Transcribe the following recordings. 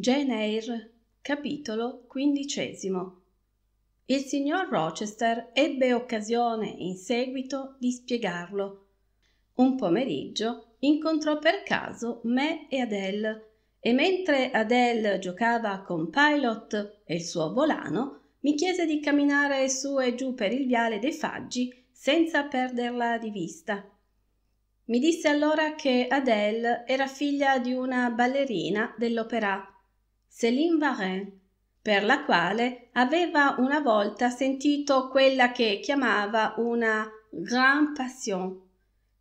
Jane Eyre, capitolo quindicesimo. Il signor Rochester ebbe occasione in seguito di spiegarlo. Un pomeriggio incontrò per caso me e Adele e mentre Adele giocava con Pilot e il suo volano, mi chiese di camminare su e giù per il viale dei faggi senza perderla di vista. Mi disse allora che Adele era figlia di una ballerina dell'operà. Céline Varin, per la quale aveva una volta sentito quella che chiamava una grande passion.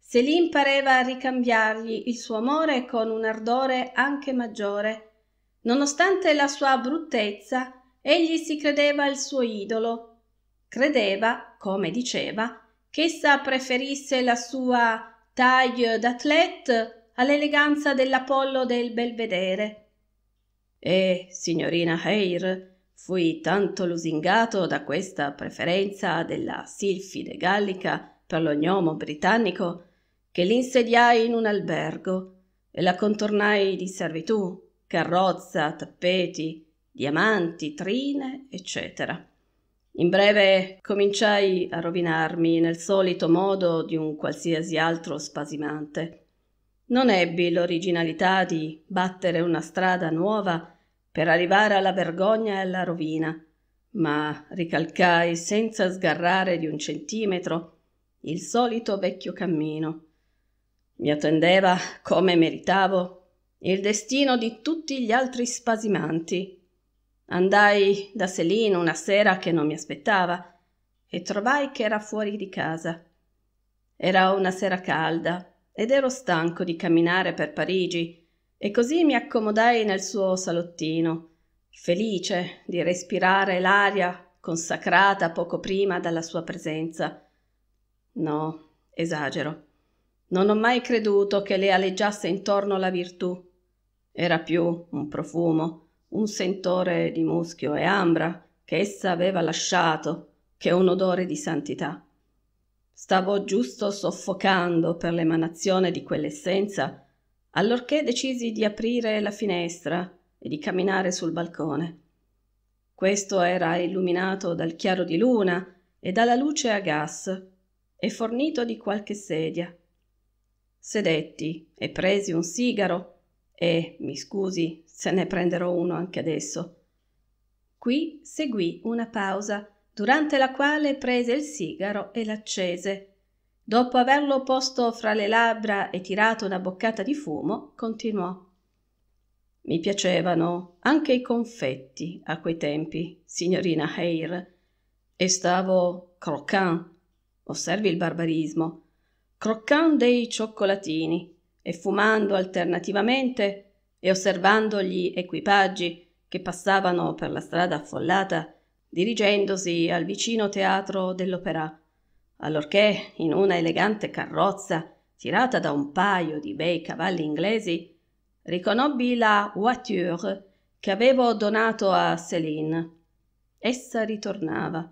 Céline pareva ricambiargli il suo amore con un ardore anche maggiore. Nonostante la sua bruttezza, egli si credeva il suo idolo. Credeva, come diceva, che essa preferisse la sua taille d'athlète all'eleganza dell'Apollo del Belvedere e signorina Eyre fui tanto lusingato da questa preferenza della silfide gallica per lo gnomo britannico che l'insediai in un albergo e la contornai di servitù, carrozza, tappeti, diamanti, trine, eccetera. In breve cominciai a rovinarmi nel solito modo di un qualsiasi altro spasimante non ebbi l'originalità di battere una strada nuova per arrivare alla vergogna e alla rovina, ma ricalcai senza sgarrare di un centimetro il solito vecchio cammino. Mi attendeva, come meritavo, il destino di tutti gli altri spasimanti. Andai da Selino una sera che non mi aspettava e trovai che era fuori di casa. Era una sera calda, ed ero stanco di camminare per Parigi e così mi accomodai nel suo salottino, felice di respirare l'aria consacrata poco prima dalla sua presenza. No, esagero. Non ho mai creduto che le aleggiasse intorno la virtù. Era più un profumo, un sentore di muschio e ambra che essa aveva lasciato, che un odore di santità. Stavo giusto soffocando per l'emanazione di quell'essenza, allorché decisi di aprire la finestra e di camminare sul balcone. Questo era illuminato dal chiaro di luna e dalla luce a gas e fornito di qualche sedia. Sedetti e presi un sigaro e, mi scusi se ne prenderò uno anche adesso. Qui seguì una pausa durante la quale prese il sigaro e l'accese. Dopo averlo posto fra le labbra e tirato una boccata di fumo, continuò. Mi piacevano anche i confetti a quei tempi, signorina Hare, e stavo croccant, osservi il barbarismo, croccant dei cioccolatini e fumando alternativamente e osservando gli equipaggi che passavano per la strada affollata dirigendosi al vicino teatro dell'Opera, allorché in una elegante carrozza tirata da un paio di bei cavalli inglesi, riconobbi la voiture che avevo donato a Céline. Essa ritornava.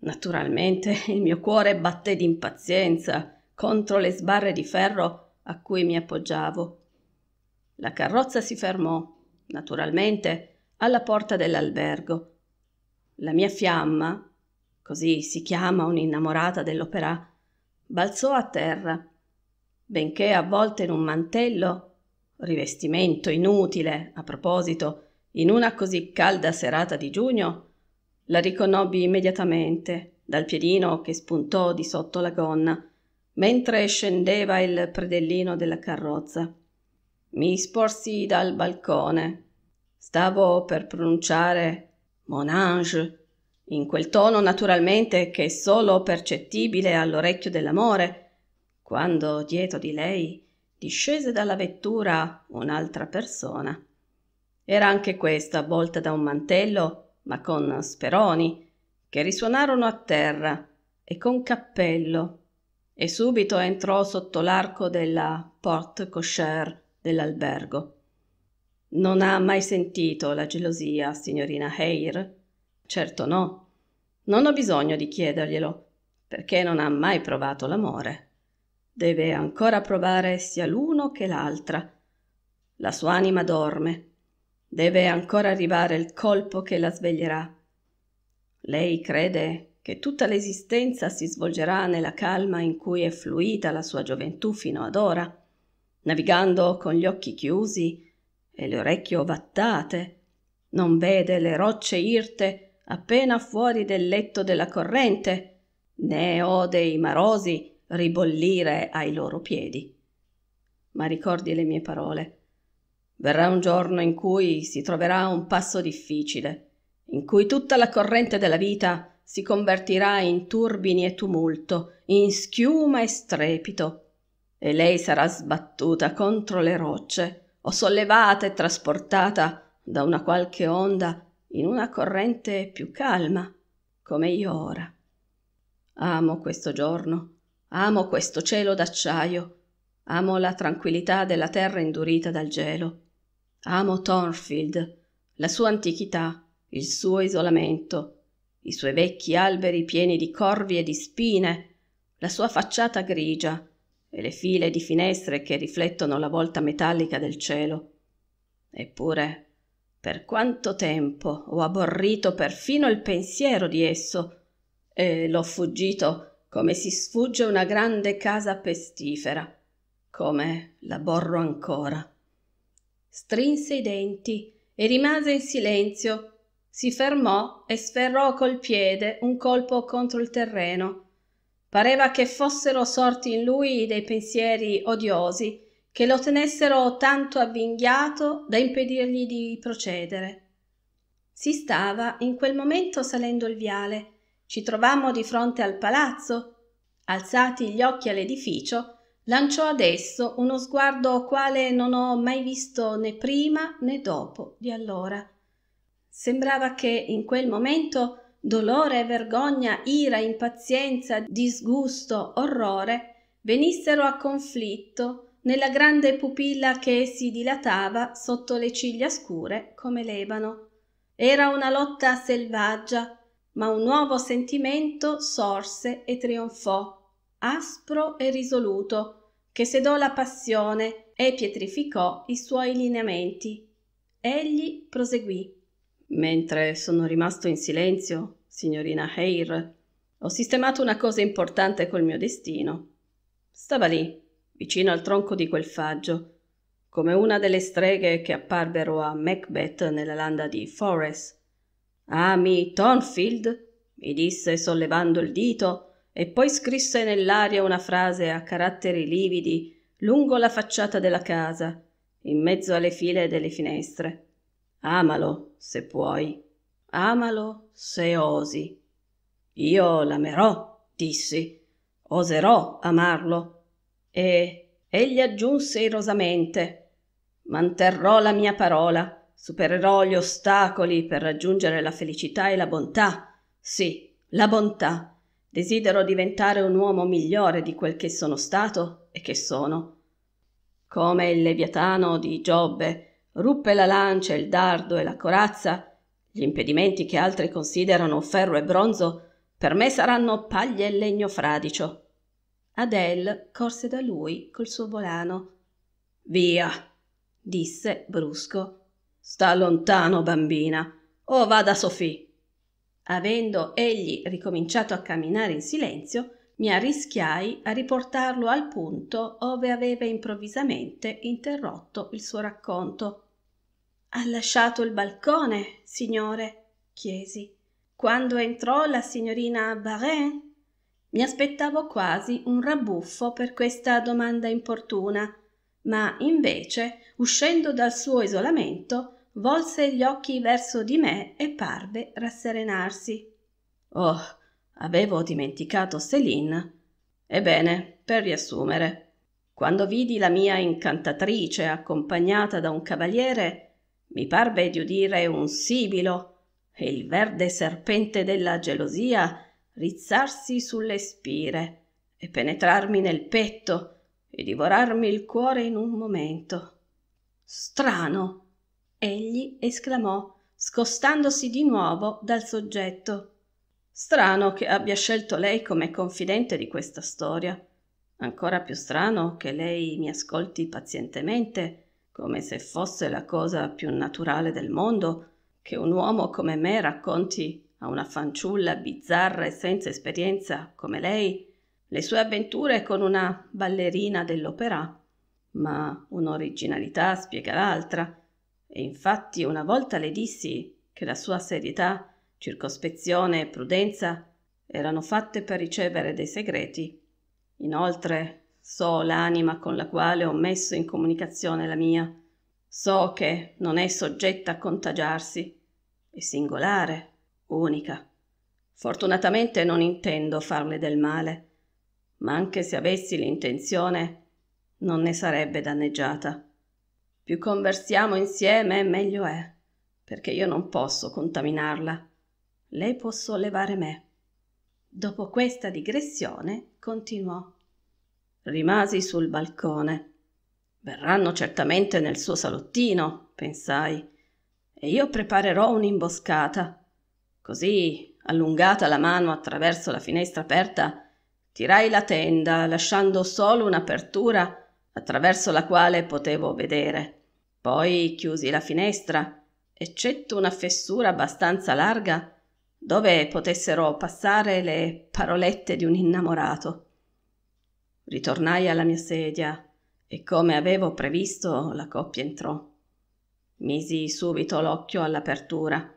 Naturalmente il mio cuore batté d'impazienza contro le sbarre di ferro a cui mi appoggiavo. La carrozza si fermò, naturalmente, alla porta dell'albergo la mia fiamma, così si chiama un'innamorata dell'opera, balzò a terra, benché avvolta in un mantello, rivestimento inutile, a proposito, in una così calda serata di giugno, la riconobbi immediatamente dal piedino che spuntò di sotto la gonna, mentre scendeva il predellino della carrozza. Mi sporsi dal balcone. Stavo per pronunciare Mon in quel tono naturalmente che è solo percettibile all'orecchio dell'amore, quando dietro di lei discese dalla vettura un'altra persona. Era anche questa avvolta da un mantello, ma con speroni, che risuonarono a terra e con cappello, e subito entrò sotto l'arco della porte cochère dell'albergo. Non ha mai sentito la gelosia, signorina Heir? Certo no. Non ho bisogno di chiederglielo, perché non ha mai provato l'amore. Deve ancora provare sia l'uno che l'altra. La sua anima dorme. Deve ancora arrivare il colpo che la sveglierà. Lei crede che tutta l'esistenza si svolgerà nella calma in cui è fluita la sua gioventù fino ad ora, navigando con gli occhi chiusi e le orecchie ovattate, non vede le rocce irte appena fuori del letto della corrente, né ode i marosi ribollire ai loro piedi. Ma ricordi le mie parole. Verrà un giorno in cui si troverà un passo difficile, in cui tutta la corrente della vita si convertirà in turbini e tumulto, in schiuma e strepito, e lei sarà sbattuta contro le rocce o sollevata e trasportata da una qualche onda in una corrente più calma, come io ora. Amo questo giorno, amo questo cielo d'acciaio, amo la tranquillità della terra indurita dal gelo, amo Thornfield, la sua antichità, il suo isolamento, i suoi vecchi alberi pieni di corvi e di spine, la sua facciata grigia, e le file di finestre che riflettono la volta metallica del cielo. Eppure, per quanto tempo ho aborrito perfino il pensiero di esso e l'ho fuggito come si sfugge una grande casa pestifera, come l'aborro ancora. Strinse i denti e rimase in silenzio. Si fermò e sferrò col piede un colpo contro il terreno Pareva che fossero sorti in lui dei pensieri odiosi che lo tenessero tanto avvinghiato da impedirgli di procedere. Si stava in quel momento salendo il viale, ci trovammo di fronte al palazzo. Alzati gli occhi all'edificio, lanciò adesso uno sguardo quale non ho mai visto né prima né dopo di allora. Sembrava che in quel momento dolore, vergogna, ira, impazienza, disgusto, orrore, venissero a conflitto nella grande pupilla che si dilatava sotto le ciglia scure come l'ebano. Era una lotta selvaggia, ma un nuovo sentimento sorse e trionfò, aspro e risoluto, che sedò la passione e pietrificò i suoi lineamenti. Egli proseguì. Mentre sono rimasto in silenzio, signorina Hare, ho sistemato una cosa importante col mio destino. Stava lì, vicino al tronco di quel faggio, come una delle streghe che apparvero a Macbeth nella landa di Forest. Ami Thornfield? mi disse sollevando il dito e poi scrisse nell'aria una frase a caratteri lividi lungo la facciata della casa, in mezzo alle file delle finestre. Amalo, se puoi, amalo se osi. Io l'amerò, dissi, oserò amarlo. E egli aggiunse irosamente, manterrò la mia parola, supererò gli ostacoli per raggiungere la felicità e la bontà. Sì, la bontà. Desidero diventare un uomo migliore di quel che sono stato e che sono. Come il leviatano di Giobbe, ruppe la lancia il dardo e la corazza gli impedimenti che altri considerano ferro e bronzo per me saranno paglia e legno fradicio adele corse da lui col suo volano via disse brusco sta lontano bambina o vada sofì avendo egli ricominciato a camminare in silenzio mi arrischiai a riportarlo al punto ove aveva improvvisamente interrotto il suo racconto ha lasciato il balcone signore chiesi quando entrò la signorina Barin mi aspettavo quasi un rabbuffo per questa domanda importuna ma invece uscendo dal suo isolamento volse gli occhi verso di me e parve rasserenarsi oh avevo dimenticato Céline ebbene per riassumere quando vidi la mia incantatrice accompagnata da un cavaliere mi parve di udire un sibilo e il verde serpente della gelosia rizzarsi sulle spire e penetrarmi nel petto e divorarmi il cuore in un momento strano egli esclamò scostandosi di nuovo dal soggetto strano che abbia scelto lei come confidente di questa storia ancora più strano che lei mi ascolti pazientemente come se fosse la cosa più naturale del mondo che un uomo come me racconti a una fanciulla bizzarra e senza esperienza come lei le sue avventure con una ballerina dell'opera. Ma un'originalità spiega l'altra, e infatti una volta le dissi che la sua serietà, circospezione e prudenza erano fatte per ricevere dei segreti. Inoltre So l'anima con la quale ho messo in comunicazione la mia. So che non è soggetta a contagiarsi. È singolare, unica. Fortunatamente non intendo farle del male, ma anche se avessi l'intenzione, non ne sarebbe danneggiata. Più conversiamo insieme, meglio è, perché io non posso contaminarla. Lei può sollevare me. Dopo questa digressione continuò rimasi sul balcone. Verranno certamente nel suo salottino, pensai, e io preparerò un'imboscata. Così, allungata la mano attraverso la finestra aperta, tirai la tenda, lasciando solo un'apertura attraverso la quale potevo vedere. Poi chiusi la finestra, eccetto una fessura abbastanza larga dove potessero passare le parolette di un innamorato. Ritornai alla mia sedia e come avevo previsto la coppia entrò. Misi subito l'occhio all'apertura.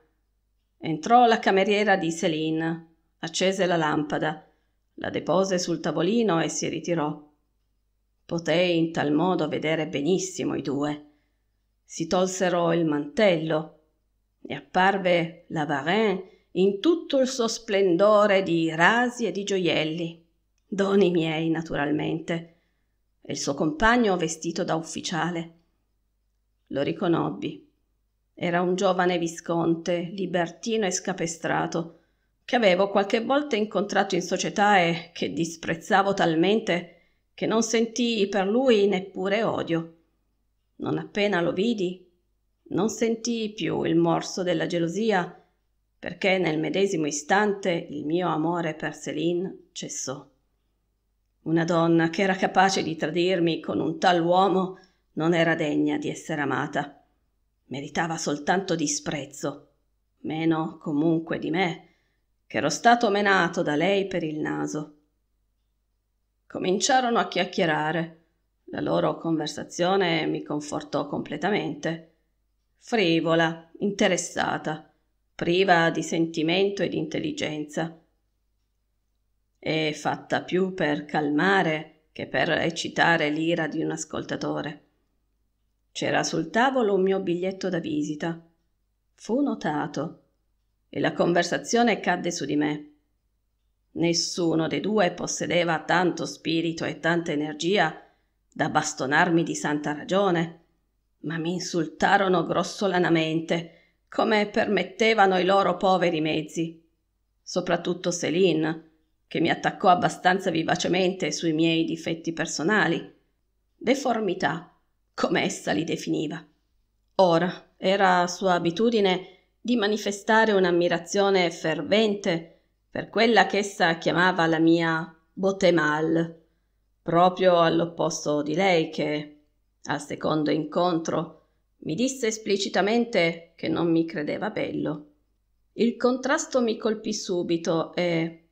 Entrò la cameriera di Céline, accese la lampada, la depose sul tavolino e si ritirò. Potei in tal modo vedere benissimo i due. Si tolsero il mantello e apparve la Varin in tutto il suo splendore di rasi e di gioielli doni miei naturalmente, e il suo compagno vestito da ufficiale. Lo riconobbi. Era un giovane visconte, libertino e scapestrato, che avevo qualche volta incontrato in società e che disprezzavo talmente che non sentii per lui neppure odio. Non appena lo vidi, non sentii più il morso della gelosia, perché nel medesimo istante il mio amore per Céline cessò. Una donna che era capace di tradirmi con un tal uomo non era degna di essere amata. Meritava soltanto disprezzo, meno comunque di me, che ero stato menato da lei per il naso. Cominciarono a chiacchierare. La loro conversazione mi confortò completamente. Frivola, interessata, priva di sentimento e di intelligenza e fatta più per calmare che per eccitare l'ira di un ascoltatore. C'era sul tavolo un mio biglietto da visita. Fu notato e la conversazione cadde su di me. Nessuno dei due possedeva tanto spirito e tanta energia da bastonarmi di santa ragione, ma mi insultarono grossolanamente, come permettevano i loro poveri mezzi, soprattutto Céline, che mi attaccò abbastanza vivacemente sui miei difetti personali. Deformità, come essa li definiva. Ora era sua abitudine di manifestare un'ammirazione fervente per quella che essa chiamava la mia botemal, proprio all'opposto di lei che, al secondo incontro, mi disse esplicitamente che non mi credeva bello. Il contrasto mi colpì subito e,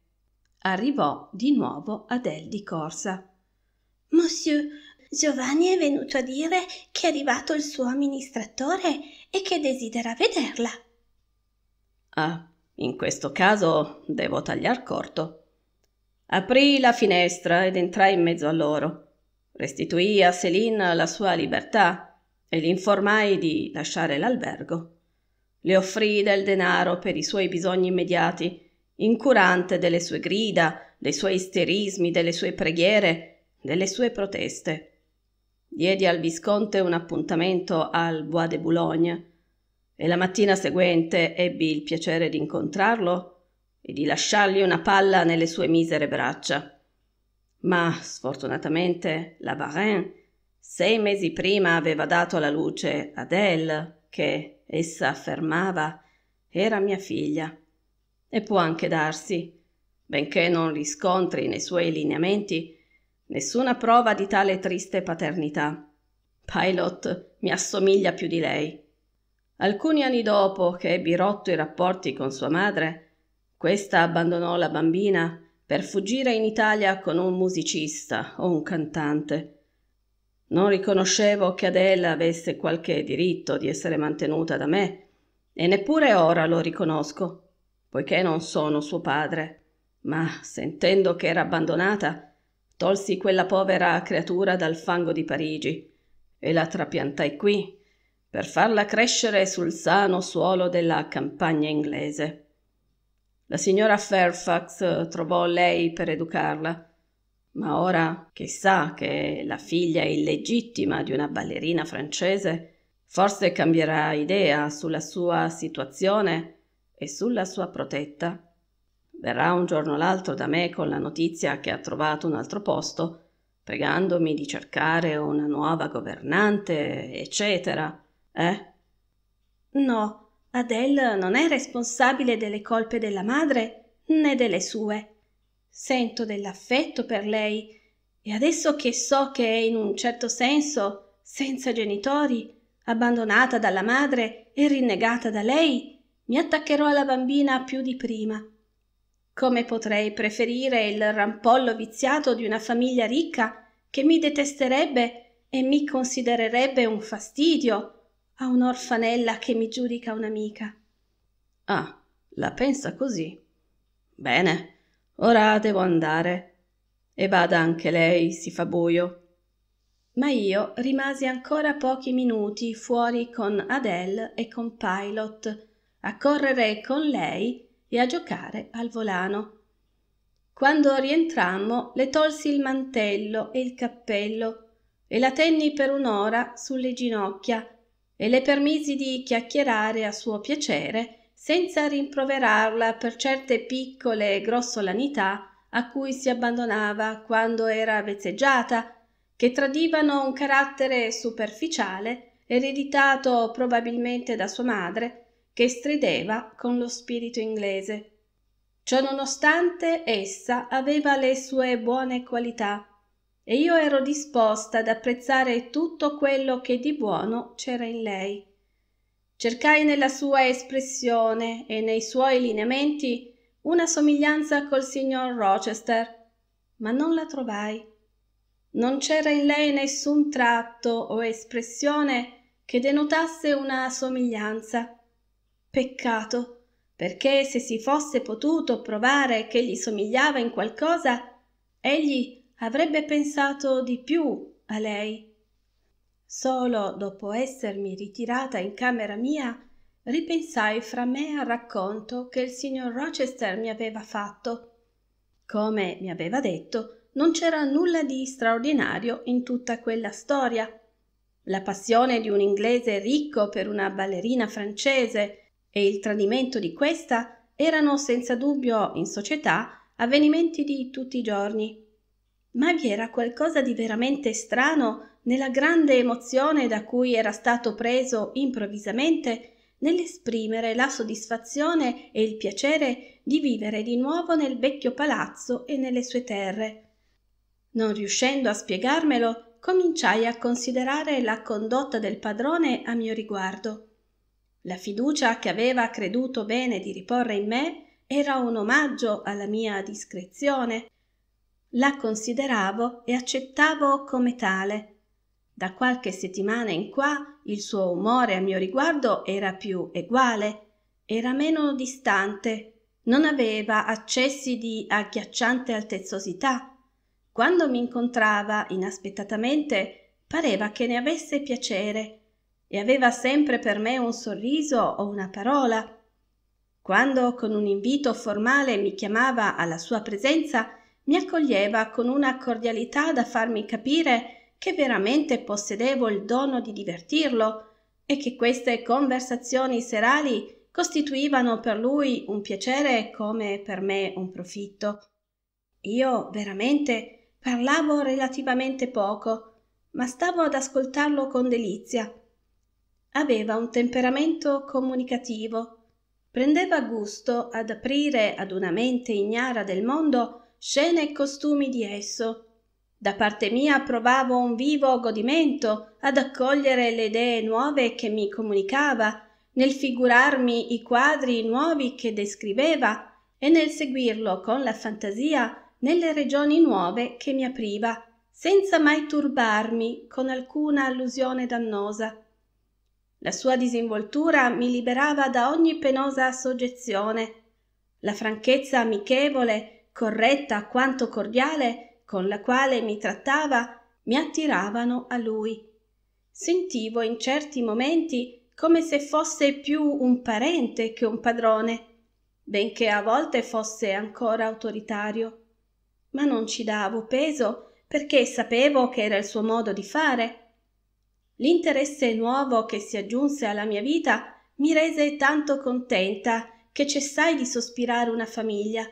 arrivò di nuovo Adele di corsa. Monsieur, Giovanni è venuto a dire che è arrivato il suo amministratore e che desidera vederla. Ah, in questo caso devo tagliar corto. Aprì la finestra ed entrai in mezzo a loro. Restituì a Céline la sua libertà e l'informai di lasciare l'albergo. Le offrì del denaro per i suoi bisogni immediati incurante delle sue grida, dei suoi isterismi, delle sue preghiere, delle sue proteste. Diedi al visconte un appuntamento al Bois de Boulogne e la mattina seguente ebbi il piacere di incontrarlo e di lasciargli una palla nelle sue misere braccia. Ma sfortunatamente la Varenne sei mesi prima aveva dato alla luce Adele, che essa affermava era mia figlia e può anche darsi, benché non riscontri nei suoi lineamenti nessuna prova di tale triste paternità. Pilot mi assomiglia più di lei. Alcuni anni dopo che ebbi rotto i rapporti con sua madre, questa abbandonò la bambina per fuggire in Italia con un musicista o un cantante. Non riconoscevo che Adele avesse qualche diritto di essere mantenuta da me, e neppure ora lo riconosco poiché non sono suo padre, ma sentendo che era abbandonata, tolsi quella povera creatura dal fango di Parigi e la trapiantai qui per farla crescere sul sano suolo della campagna inglese. La signora Fairfax trovò lei per educarla, ma ora che sa che la figlia è illegittima di una ballerina francese, forse cambierà idea sulla sua situazione e sulla sua protetta. Verrà un giorno o l'altro da me con la notizia che ha trovato un altro posto, pregandomi di cercare una nuova governante, eccetera. Eh? No, Adele non è responsabile delle colpe della madre né delle sue. Sento dell'affetto per lei e adesso che so che è in un certo senso senza genitori, abbandonata dalla madre e rinnegata da lei, mi attaccherò alla bambina più di prima. Come potrei preferire il rampollo viziato di una famiglia ricca che mi detesterebbe e mi considererebbe un fastidio a un'orfanella che mi giudica un'amica? Ah, la pensa così. Bene, ora devo andare. E bada anche lei, si fa buio. Ma io rimasi ancora pochi minuti fuori con Adele e con Pilot a correre con lei e a giocare al volano. Quando rientrammo le tolsi il mantello e il cappello e la tenni per un'ora sulle ginocchia e le permisi di chiacchierare a suo piacere senza rimproverarla per certe piccole grossolanità a cui si abbandonava quando era vezzeggiata, che tradivano un carattere superficiale ereditato probabilmente da sua madre che strideva con lo spirito inglese. Ciononostante essa aveva le sue buone qualità e io ero disposta ad apprezzare tutto quello che di buono c'era in lei. Cercai nella sua espressione e nei suoi lineamenti una somiglianza col signor Rochester, ma non la trovai. Non c'era in lei nessun tratto o espressione che denotasse una somiglianza. Peccato, perché se si fosse potuto provare che gli somigliava in qualcosa, egli avrebbe pensato di più a lei. Solo dopo essermi ritirata in camera mia, ripensai fra me al racconto che il signor Rochester mi aveva fatto. Come mi aveva detto, non c'era nulla di straordinario in tutta quella storia. La passione di un inglese ricco per una ballerina francese, e il tradimento di questa erano senza dubbio in società avvenimenti di tutti i giorni. Ma vi era qualcosa di veramente strano nella grande emozione da cui era stato preso improvvisamente nell'esprimere la soddisfazione e il piacere di vivere di nuovo nel vecchio palazzo e nelle sue terre. Non riuscendo a spiegarmelo, cominciai a considerare la condotta del padrone a mio riguardo. La fiducia che aveva creduto bene di riporre in me era un omaggio alla mia discrezione. La consideravo e accettavo come tale. Da qualche settimana in qua il suo umore a mio riguardo era più eguale, era meno distante, non aveva accessi di agghiacciante altezzosità. Quando mi incontrava inaspettatamente pareva che ne avesse piacere e aveva sempre per me un sorriso o una parola. Quando con un invito formale mi chiamava alla sua presenza, mi accoglieva con una cordialità da farmi capire che veramente possedevo il dono di divertirlo e che queste conversazioni serali costituivano per lui un piacere come per me un profitto. Io veramente parlavo relativamente poco, ma stavo ad ascoltarlo con delizia Aveva un temperamento comunicativo. Prendeva gusto ad aprire ad una mente ignara del mondo scene e costumi di esso. Da parte mia provavo un vivo godimento ad accogliere le idee nuove che mi comunicava, nel figurarmi i quadri nuovi che descriveva e nel seguirlo con la fantasia nelle regioni nuove che mi apriva, senza mai turbarmi con alcuna allusione dannosa. La sua disinvoltura mi liberava da ogni penosa soggezione. La franchezza amichevole, corretta quanto cordiale, con la quale mi trattava, mi attiravano a lui. Sentivo in certi momenti come se fosse più un parente che un padrone, benché a volte fosse ancora autoritario. Ma non ci davo peso perché sapevo che era il suo modo di fare L'interesse nuovo che si aggiunse alla mia vita mi rese tanto contenta che cessai di sospirare una famiglia.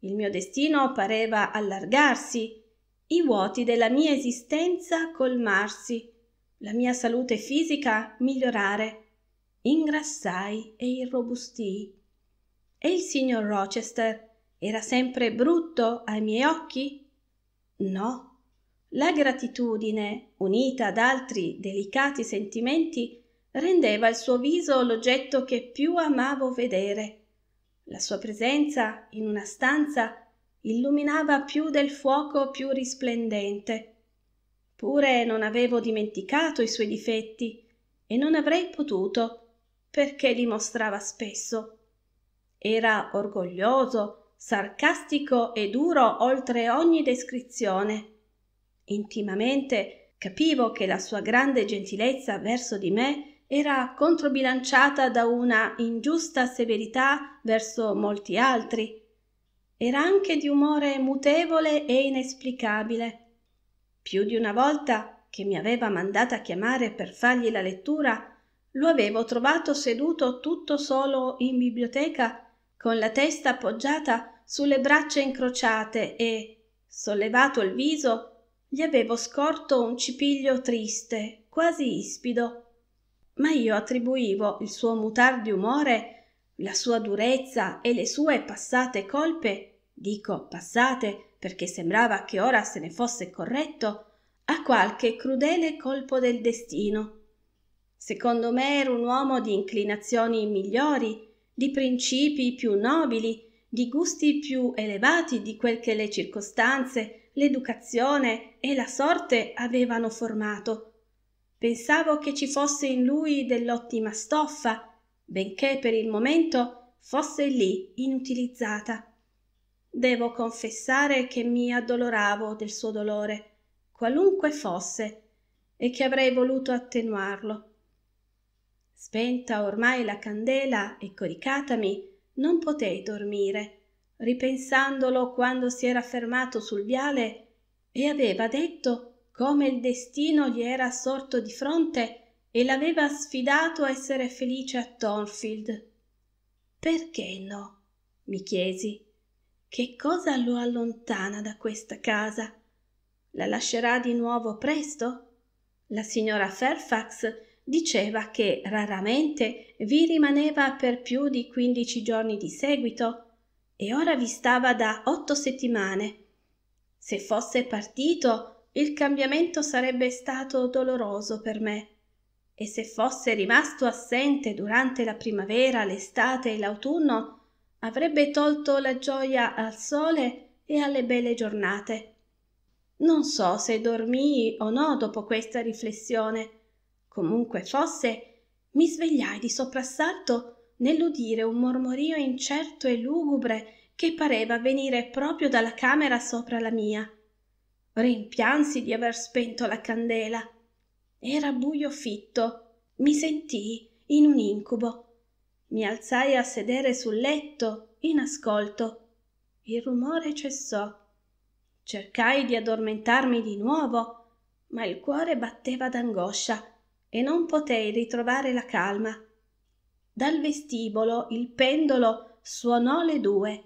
Il mio destino pareva allargarsi, i vuoti della mia esistenza colmarsi, la mia salute fisica migliorare. Ingrassai e irrobustii. E il signor Rochester era sempre brutto ai miei occhi? No. La gratitudine unita ad altri delicati sentimenti, rendeva il suo viso l'oggetto che più amavo vedere. La sua presenza in una stanza illuminava più del fuoco più risplendente. Pure non avevo dimenticato i suoi difetti e non avrei potuto, perché li mostrava spesso. Era orgoglioso, sarcastico e duro oltre ogni descrizione. Intimamente capivo che la sua grande gentilezza verso di me era controbilanciata da una ingiusta severità verso molti altri era anche di umore mutevole e inesplicabile più di una volta che mi aveva mandata a chiamare per fargli la lettura lo avevo trovato seduto tutto solo in biblioteca con la testa appoggiata sulle braccia incrociate e sollevato il viso gli avevo scorto un cipiglio triste quasi ispido ma io attribuivo il suo mutar di umore la sua durezza e le sue passate colpe dico passate perché sembrava che ora se ne fosse corretto a qualche crudele colpo del destino secondo me era un uomo di inclinazioni migliori di principi più nobili di gusti più elevati di quel che le circostanze l'educazione e la sorte avevano formato. Pensavo che ci fosse in lui dell'ottima stoffa, benché per il momento fosse lì inutilizzata. Devo confessare che mi addoloravo del suo dolore, qualunque fosse, e che avrei voluto attenuarlo. Spenta ormai la candela e coricatami, non potei dormire ripensandolo quando si era fermato sul viale e aveva detto come il destino gli era sorto di fronte e l'aveva sfidato a essere felice a Thornfield. Perché no? mi chiesi. Che cosa lo allontana da questa casa? La lascerà di nuovo presto? La signora Fairfax diceva che raramente vi rimaneva per più di quindici giorni di seguito e ora vi stava da otto settimane. Se fosse partito, il cambiamento sarebbe stato doloroso per me. E se fosse rimasto assente durante la primavera, l'estate e l'autunno, avrebbe tolto la gioia al sole e alle belle giornate. Non so se dormii o no dopo questa riflessione. Comunque fosse, mi svegliai di soprassalto nell'udire un mormorio incerto e lugubre che pareva venire proprio dalla camera sopra la mia rimpiansi di aver spento la candela era buio fitto mi sentii in un incubo mi alzai a sedere sul letto in ascolto il rumore cessò cercai di addormentarmi di nuovo ma il cuore batteva d'angoscia e non potei ritrovare la calma dal vestibolo il pendolo suonò le due.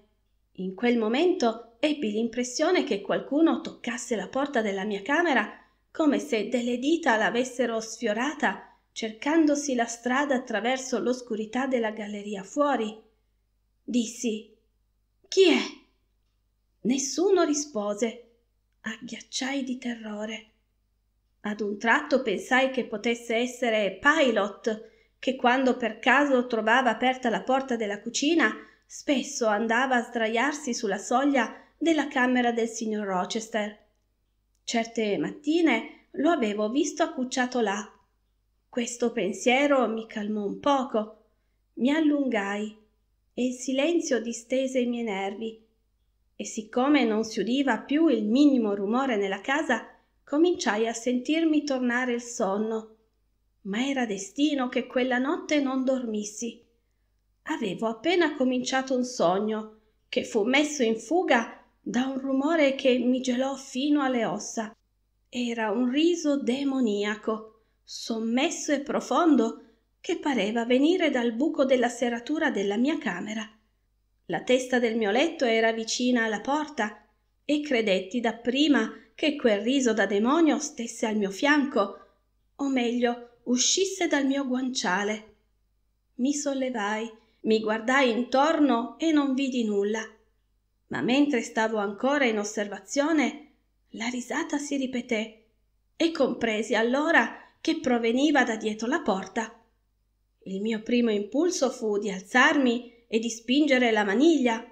In quel momento ebbi l'impressione che qualcuno toccasse la porta della mia camera come se delle dita l'avessero sfiorata cercandosi la strada attraverso l'oscurità della galleria fuori. Dissi Chi è? Nessuno rispose. Agghiacciai di terrore. Ad un tratto pensai che potesse essere Pilot, che quando per caso trovava aperta la porta della cucina, spesso andava a sdraiarsi sulla soglia della camera del signor Rochester. Certe mattine lo avevo visto accucciato là. Questo pensiero mi calmò un poco. Mi allungai e il silenzio distese i miei nervi. E siccome non si udiva più il minimo rumore nella casa, cominciai a sentirmi tornare il sonno ma era destino che quella notte non dormissi. Avevo appena cominciato un sogno, che fu messo in fuga da un rumore che mi gelò fino alle ossa. Era un riso demoniaco, sommesso e profondo, che pareva venire dal buco della serratura della mia camera. La testa del mio letto era vicina alla porta e credetti dapprima che quel riso da demonio stesse al mio fianco, o meglio uscisse dal mio guanciale mi sollevai mi guardai intorno e non vidi nulla ma mentre stavo ancora in osservazione la risata si ripeté e compresi allora che proveniva da dietro la porta il mio primo impulso fu di alzarmi e di spingere la maniglia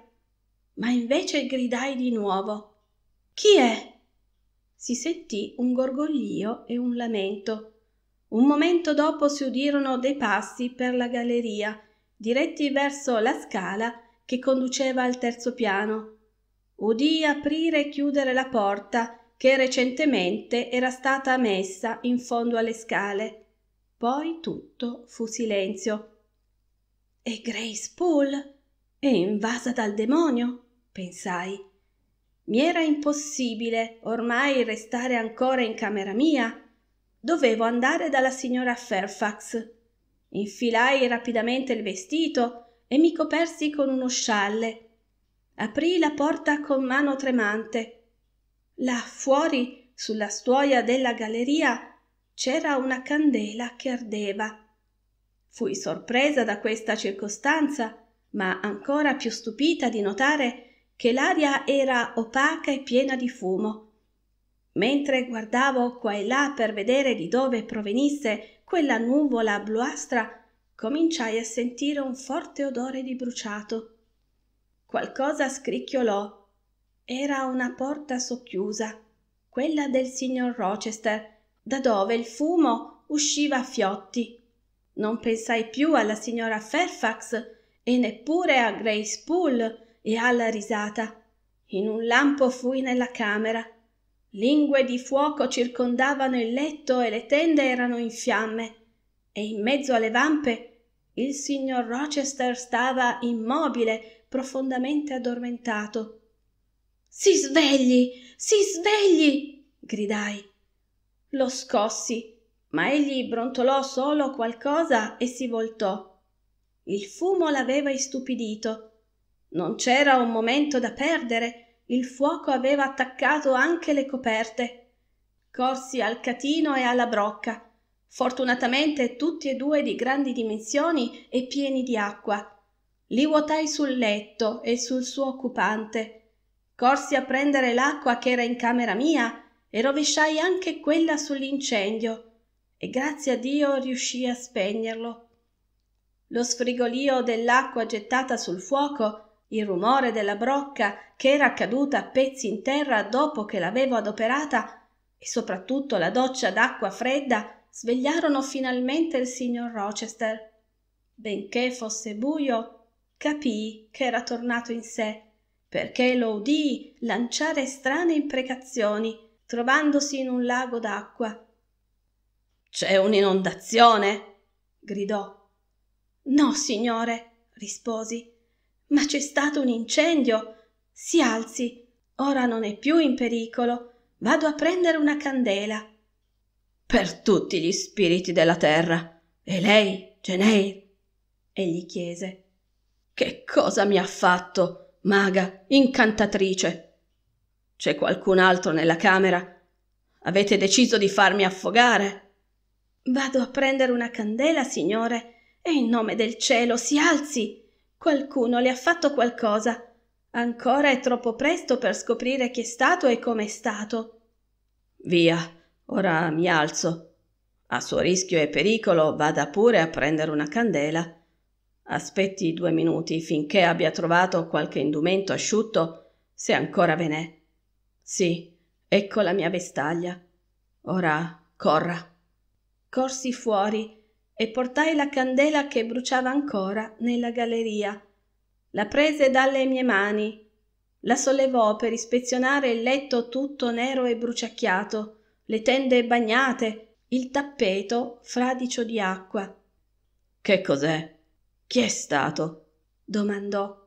ma invece gridai di nuovo chi è si sentì un gorgoglio e un lamento un momento dopo si udirono dei passi per la galleria, diretti verso la scala che conduceva al terzo piano. Udì aprire e chiudere la porta che recentemente era stata messa in fondo alle scale. Poi tutto fu silenzio. E Grace Poole è invasa dal demonio, pensai. Mi era impossibile ormai restare ancora in camera mia dovevo andare dalla signora Fairfax. Infilai rapidamente il vestito e mi copersi con uno scialle. Aprì la porta con mano tremante. Là fuori, sulla stuoia della galleria, c'era una candela che ardeva. Fui sorpresa da questa circostanza, ma ancora più stupita di notare che l'aria era opaca e piena di fumo Mentre guardavo qua e là per vedere di dove provenisse quella nuvola bluastra, cominciai a sentire un forte odore di bruciato. Qualcosa scricchiolò. Era una porta socchiusa, quella del signor Rochester, da dove il fumo usciva a fiotti. Non pensai più alla signora Fairfax e neppure a Grace Poole e alla risata. In un lampo fui nella camera. Lingue di fuoco circondavano il letto e le tende erano in fiamme, e in mezzo alle vampe il signor Rochester stava immobile, profondamente addormentato. Si svegli, si svegli! gridai. Lo scossi, ma egli brontolò solo qualcosa e si voltò. Il fumo l'aveva istupidito. Non c'era un momento da perdere il fuoco aveva attaccato anche le coperte corsi al catino e alla brocca fortunatamente tutti e due di grandi dimensioni e pieni di acqua li vuotai sul letto e sul suo occupante corsi a prendere l'acqua che era in camera mia e rovesciai anche quella sull'incendio e grazie a dio riuscii a spegnerlo lo sfrigolio dell'acqua gettata sul fuoco il rumore della brocca che era caduta a pezzi in terra dopo che l'avevo adoperata e soprattutto la doccia d'acqua fredda svegliarono finalmente il signor Rochester. Benché fosse buio, capii che era tornato in sé, perché lo udii lanciare strane imprecazioni, trovandosi in un lago d'acqua. C'è un'inondazione? gridò. No, signore, risposi ma c'è stato un incendio si alzi ora non è più in pericolo vado a prendere una candela per tutti gli spiriti della terra e lei Geneir egli chiese che cosa mi ha fatto maga incantatrice c'è qualcun altro nella camera avete deciso di farmi affogare Vado a prendere una candela, signore, e in nome del cielo si alzi. Qualcuno le ha fatto qualcosa. Ancora è troppo presto per scoprire chi è stato e com'è stato. Via, ora mi alzo. A suo rischio e pericolo vada pure a prendere una candela. Aspetti due minuti finché abbia trovato qualche indumento asciutto, se ancora ve n'è. Sì, ecco la mia vestaglia. Ora corra. Corsi fuori e portai la candela che bruciava ancora nella galleria. La prese dalle mie mani, la sollevò per ispezionare il letto tutto nero e bruciacchiato, le tende bagnate, il tappeto fradicio di acqua. Che cos'è? Chi è stato? domandò.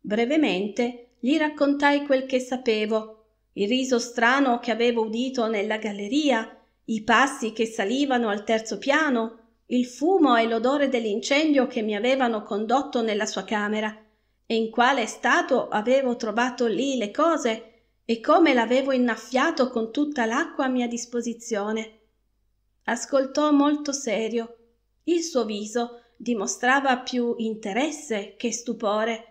Brevemente gli raccontai quel che sapevo, il riso strano che avevo udito nella galleria, i passi che salivano al terzo piano, il fumo e l'odore dell'incendio che mi avevano condotto nella sua camera e in quale stato avevo trovato lì le cose e come l'avevo innaffiato con tutta l'acqua a mia disposizione ascoltò molto serio il suo viso dimostrava più interesse che stupore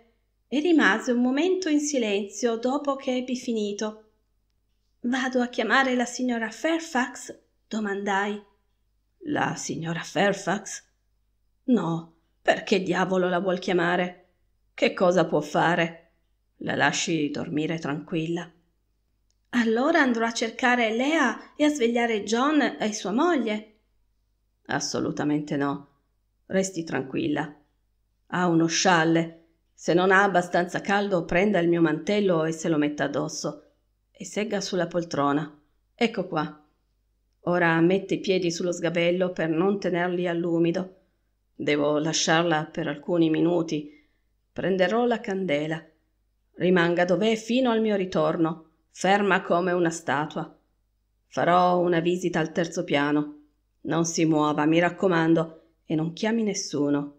e rimase un momento in silenzio dopo che ebbi finito. Vado a chiamare la signora Fairfax? domandai. La signora Fairfax? No, perché diavolo la vuol chiamare? Che cosa può fare? La lasci dormire tranquilla. Allora andrò a cercare Lea e a svegliare John e sua moglie. Assolutamente no. Resti tranquilla. Ha uno scialle. Se non ha abbastanza caldo, prenda il mio mantello e se lo metta addosso e segga sulla poltrona. Ecco qua ora mette i piedi sullo sgabello per non tenerli all'umido devo lasciarla per alcuni minuti prenderò la candela rimanga dov'è fino al mio ritorno ferma come una statua farò una visita al terzo piano non si muova mi raccomando e non chiami nessuno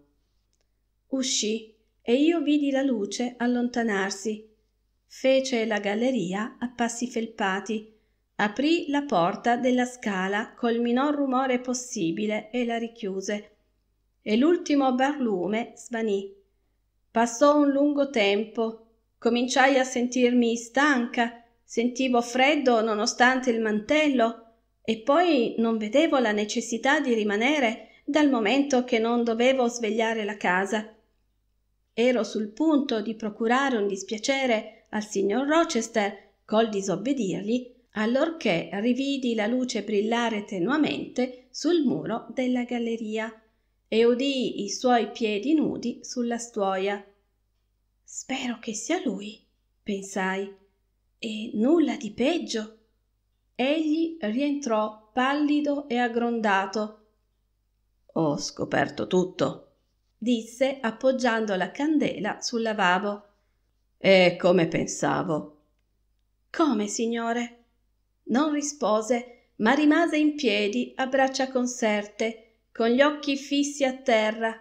uscì e io vidi la luce allontanarsi fece la galleria a passi felpati aprì la porta della scala col minor rumore possibile e la richiuse e l'ultimo barlume svanì passò un lungo tempo cominciai a sentirmi stanca sentivo freddo nonostante il mantello e poi non vedevo la necessità di rimanere dal momento che non dovevo svegliare la casa ero sul punto di procurare un dispiacere al signor rochester col disobbedirgli allorché rividi la luce brillare tenuamente sul muro della galleria e udii i suoi piedi nudi sulla stuoia. Spero che sia lui, pensai, e nulla di peggio. Egli rientrò pallido e aggrondato. Ho scoperto tutto, disse appoggiando la candela sul lavabo. E come pensavo. Come, signore? non rispose ma rimase in piedi a braccia conserte con gli occhi fissi a terra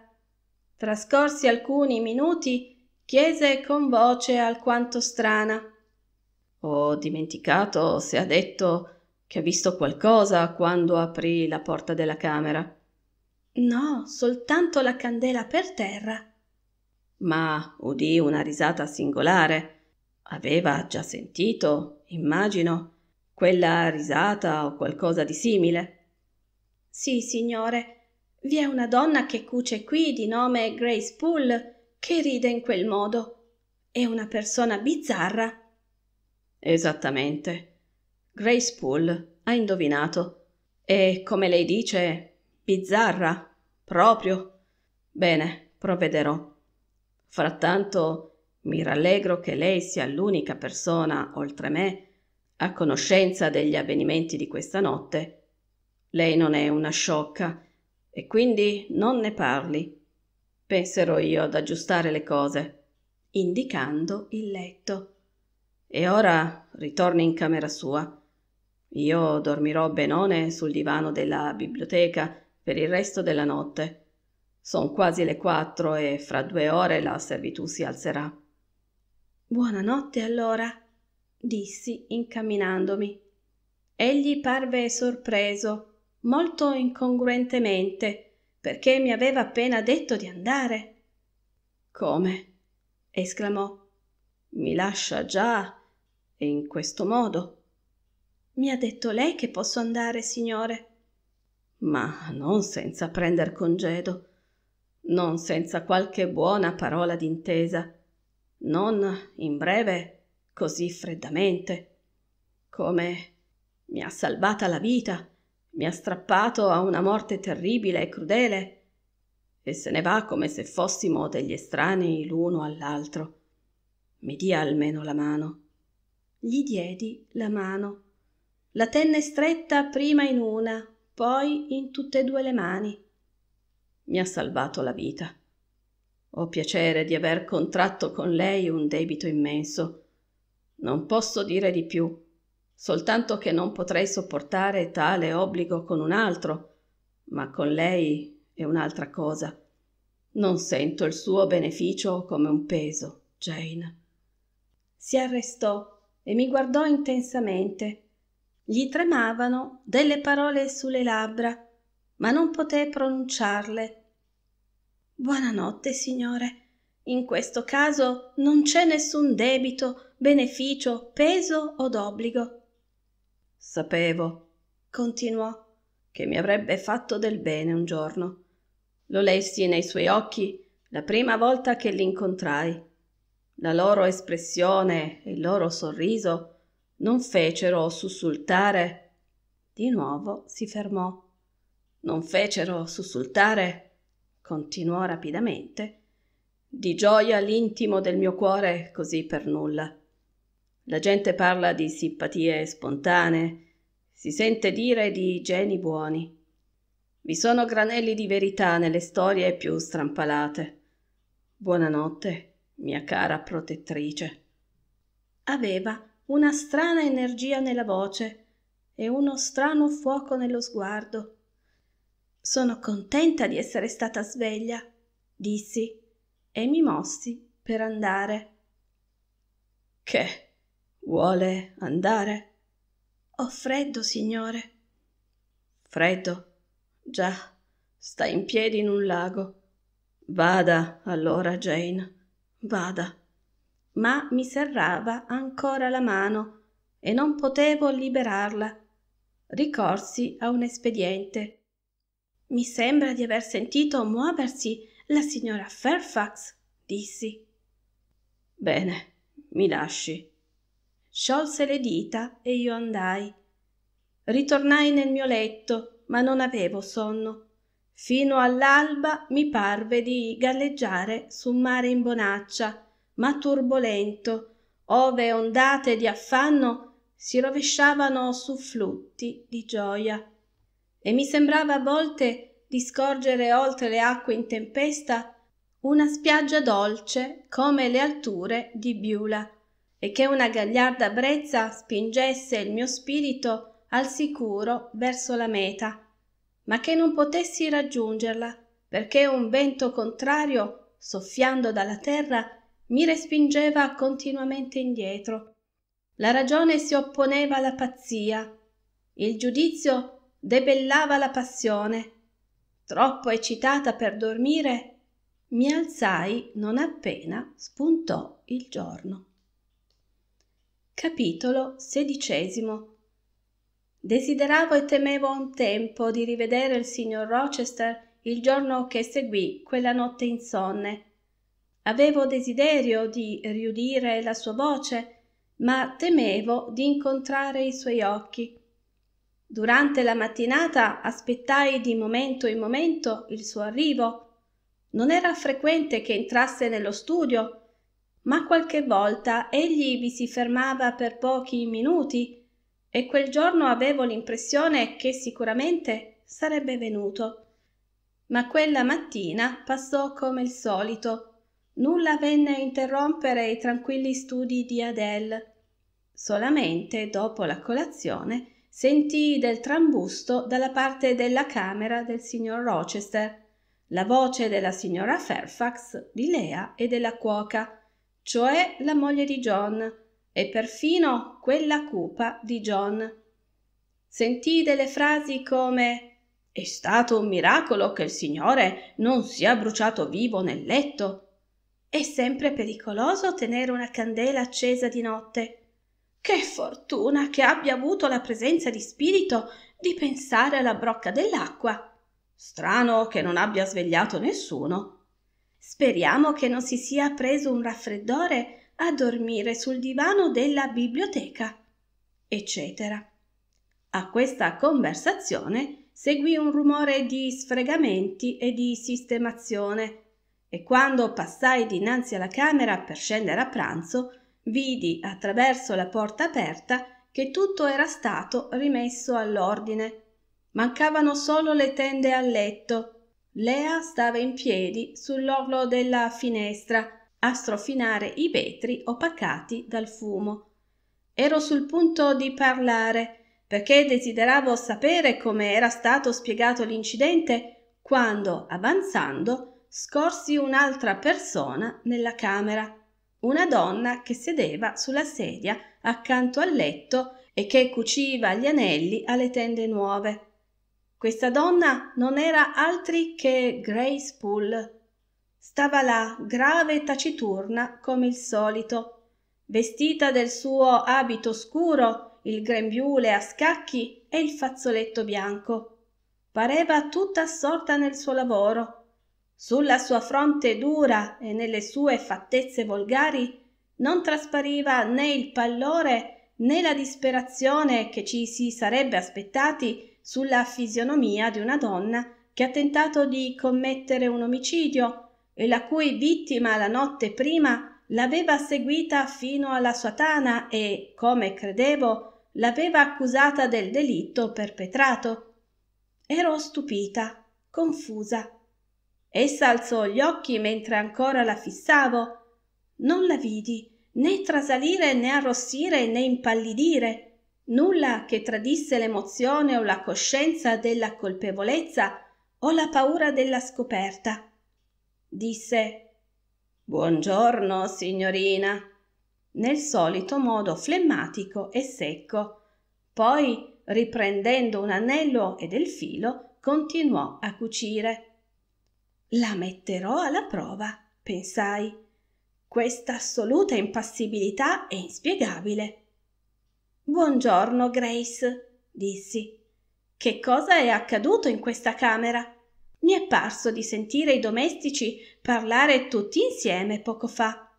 trascorsi alcuni minuti chiese con voce alquanto strana ho dimenticato se ha detto che ha visto qualcosa quando aprì la porta della camera no soltanto la candela per terra ma udì una risata singolare aveva già sentito immagino quella risata o qualcosa di simile. Sì, signore, vi è una donna che cuce qui di nome Grace Poole che ride in quel modo. È una persona bizzarra. Esattamente. Grace Poole ha indovinato. E come lei dice, bizzarra. Proprio. Bene, provvederò. Frattanto mi rallegro che lei sia l'unica persona, oltre me, a conoscenza degli avvenimenti di questa notte. Lei non è una sciocca e quindi non ne parli. Penserò io ad aggiustare le cose, indicando il letto. E ora ritorni in camera sua. Io dormirò benone sul divano della biblioteca per il resto della notte. Son quasi le quattro e fra due ore la servitù si alzerà. Buonanotte allora dissi incamminandomi egli parve sorpreso molto incongruentemente perché mi aveva appena detto di andare come esclamò mi lascia già in questo modo mi ha detto lei che posso andare signore ma non senza prender congedo non senza qualche buona parola d'intesa non in breve così freddamente, come mi ha salvata la vita, mi ha strappato a una morte terribile e crudele, e se ne va come se fossimo degli estranei l'uno all'altro. Mi dia almeno la mano. Gli diedi la mano. La tenne stretta prima in una, poi in tutte e due le mani. Mi ha salvato la vita. Ho piacere di aver contratto con lei un debito immenso non posso dire di più, soltanto che non potrei sopportare tale obbligo con un altro, ma con lei è un'altra cosa. Non sento il suo beneficio come un peso, Jane. Si arrestò e mi guardò intensamente. Gli tremavano delle parole sulle labbra, ma non poté pronunciarle. Buonanotte, signore. In questo caso non c'è nessun debito, beneficio, peso o d'obbligo. Sapevo, continuò, che mi avrebbe fatto del bene un giorno. Lo lessi nei suoi occhi la prima volta che li incontrai. La loro espressione e il loro sorriso non fecero sussultare. Di nuovo si fermò. Non fecero sussultare, continuò rapidamente, di gioia l'intimo del mio cuore così per nulla. La gente parla di simpatie spontanee, si sente dire di geni buoni. Vi sono granelli di verità nelle storie più strampalate. Buonanotte, mia cara protettrice. Aveva una strana energia nella voce e uno strano fuoco nello sguardo. Sono contenta di essere stata sveglia, dissi e mi mossi per andare. Che vuole andare? Ho oh, freddo, signore. Freddo? Già, sta in piedi in un lago. Vada allora, Jane, vada. Ma mi serrava ancora la mano e non potevo liberarla. Ricorsi a un espediente. Mi sembra di aver sentito muoversi la signora fairfax dissi bene mi lasci sciolse le dita e io andai ritornai nel mio letto ma non avevo sonno fino all'alba mi parve di galleggiare su un mare in bonaccia ma turbolento ove ondate di affanno si rovesciavano su flutti di gioia e mi sembrava a volte di scorgere oltre le acque in tempesta una spiaggia dolce come le alture di Biula e che una gagliarda brezza spingesse il mio spirito al sicuro verso la meta, ma che non potessi raggiungerla perché un vento contrario, soffiando dalla terra, mi respingeva continuamente indietro. La ragione si opponeva alla pazzia, il giudizio debellava la passione troppo eccitata per dormire, mi alzai non appena spuntò il giorno. Capitolo XVI Desideravo e temevo a un tempo di rivedere il signor Rochester il giorno che seguì quella notte insonne. Avevo desiderio di riudire la sua voce, ma temevo di incontrare i suoi occhi Durante la mattinata aspettai di momento in momento il suo arrivo. Non era frequente che entrasse nello studio, ma qualche volta egli vi si fermava per pochi minuti e quel giorno avevo l'impressione che sicuramente sarebbe venuto. Ma quella mattina passò come il solito. Nulla venne a interrompere i tranquilli studi di Adele. Solamente dopo la colazione sentì del trambusto dalla parte della camera del signor Rochester la voce della signora Fairfax, di Lea e della cuoca, cioè la moglie di John, e perfino quella cupa di John. Sentì delle frasi come è stato un miracolo che il Signore non sia bruciato vivo nel letto. È sempre pericoloso tenere una candela accesa di notte che fortuna che abbia avuto la presenza di spirito di pensare alla brocca dell'acqua strano che non abbia svegliato nessuno speriamo che non si sia preso un raffreddore a dormire sul divano della biblioteca eccetera a questa conversazione seguì un rumore di sfregamenti e di sistemazione e quando passai dinanzi alla camera per scendere a pranzo vidi attraverso la porta aperta che tutto era stato rimesso all'ordine. Mancavano solo le tende a letto. Lea stava in piedi sull'orlo della finestra a strofinare i vetri opacati dal fumo. Ero sul punto di parlare perché desideravo sapere come era stato spiegato l'incidente quando, avanzando, scorsi un'altra persona nella camera una donna che sedeva sulla sedia accanto al letto e che cuciva gli anelli alle tende nuove. Questa donna non era altri che Grace Poole. Stava là, grave e taciturna come il solito, vestita del suo abito scuro, il grembiule a scacchi e il fazzoletto bianco. Pareva tutta assorta nel suo lavoro sulla sua fronte dura e nelle sue fattezze volgari non traspariva né il pallore né la disperazione che ci si sarebbe aspettati sulla fisionomia di una donna che ha tentato di commettere un omicidio e la cui vittima la notte prima l'aveva seguita fino alla sua tana e, come credevo, l'aveva accusata del delitto perpetrato. Ero stupita, confusa Essa alzò gli occhi mentre ancora la fissavo. Non la vidi né trasalire né arrossire né impallidire, nulla che tradisse l'emozione o la coscienza della colpevolezza o la paura della scoperta. Disse Buongiorno, signorina, nel solito modo flemmatico e secco. Poi, riprendendo un anello e del filo, continuò a cucire la metterò alla prova pensai questa assoluta impassibilità è inspiegabile buongiorno grace dissi che cosa è accaduto in questa camera mi è parso di sentire i domestici parlare tutti insieme poco fa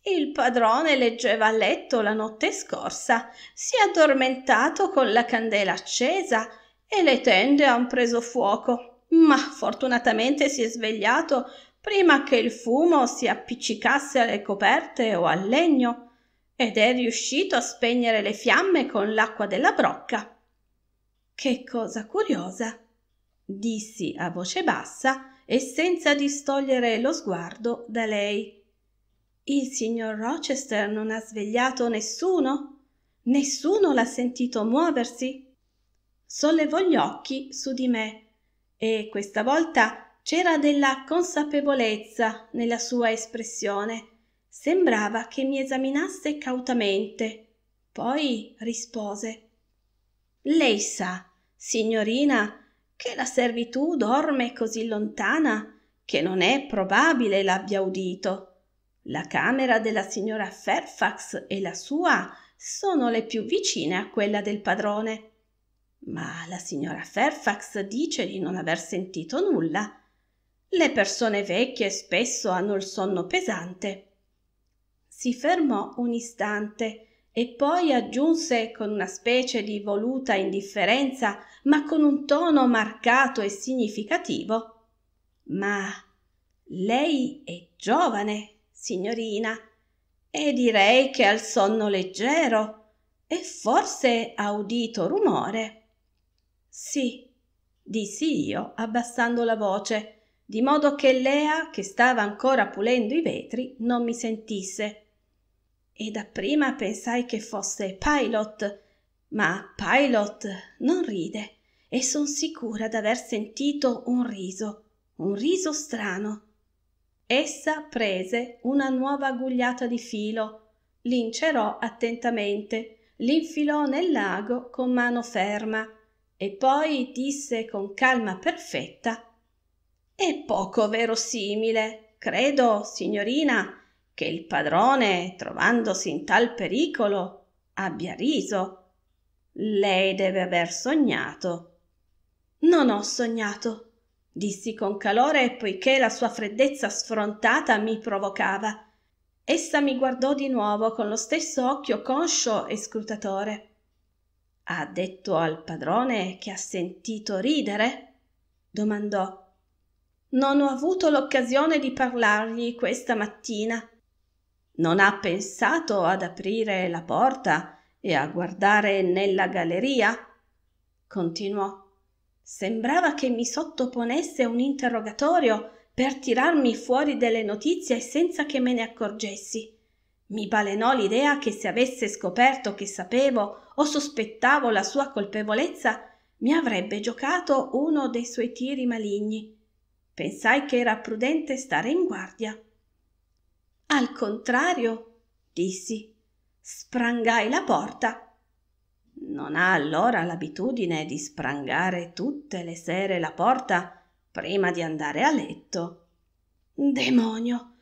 il padrone leggeva a letto la notte scorsa, si è addormentato con la candela accesa e le tende han preso fuoco ma fortunatamente si è svegliato prima che il fumo si appiccicasse alle coperte o al legno ed è riuscito a spegnere le fiamme con l'acqua della brocca. Che cosa curiosa! dissi a voce bassa e senza distogliere lo sguardo da lei. Il signor Rochester non ha svegliato nessuno? Nessuno l'ha sentito muoversi? Sollevò gli occhi su di me e questa volta c'era della consapevolezza nella sua espressione. Sembrava che mi esaminasse cautamente. Poi rispose Lei sa, signorina, che la servitù dorme così lontana che non è probabile l'abbia udito. La camera della signora Fairfax e la sua sono le più vicine a quella del padrone ma la signora Fairfax dice di non aver sentito nulla. Le persone vecchie spesso hanno il sonno pesante. Si fermò un istante e poi aggiunse con una specie di voluta indifferenza, ma con un tono marcato e significativo. Ma lei è giovane, signorina, e direi che ha il sonno leggero e forse ha udito rumore. Sì, dissi io, abbassando la voce, di modo che Lea, che stava ancora pulendo i vetri, non mi sentisse. E dapprima pensai che fosse Pilot, ma Pilot non ride e son sicura d'aver sentito un riso, un riso strano. Essa prese una nuova agugliata di filo, l'incerò attentamente, l'infilò nel lago con mano ferma e poi disse con calma perfetta è poco verosimile credo signorina che il padrone trovandosi in tal pericolo abbia riso lei deve aver sognato non ho sognato dissi con calore poiché la sua freddezza sfrontata mi provocava essa mi guardò di nuovo con lo stesso occhio conscio e scrutatore ha detto al padrone che ha sentito ridere? domandò. Non ho avuto l'occasione di parlargli questa mattina. Non ha pensato ad aprire la porta e a guardare nella galleria? continuò. Sembrava che mi sottoponesse un interrogatorio per tirarmi fuori delle notizie senza che me ne accorgessi mi balenò l'idea che se avesse scoperto che sapevo o sospettavo la sua colpevolezza mi avrebbe giocato uno dei suoi tiri maligni pensai che era prudente stare in guardia al contrario dissi sprangai la porta non ha allora l'abitudine di sprangare tutte le sere la porta prima di andare a letto demonio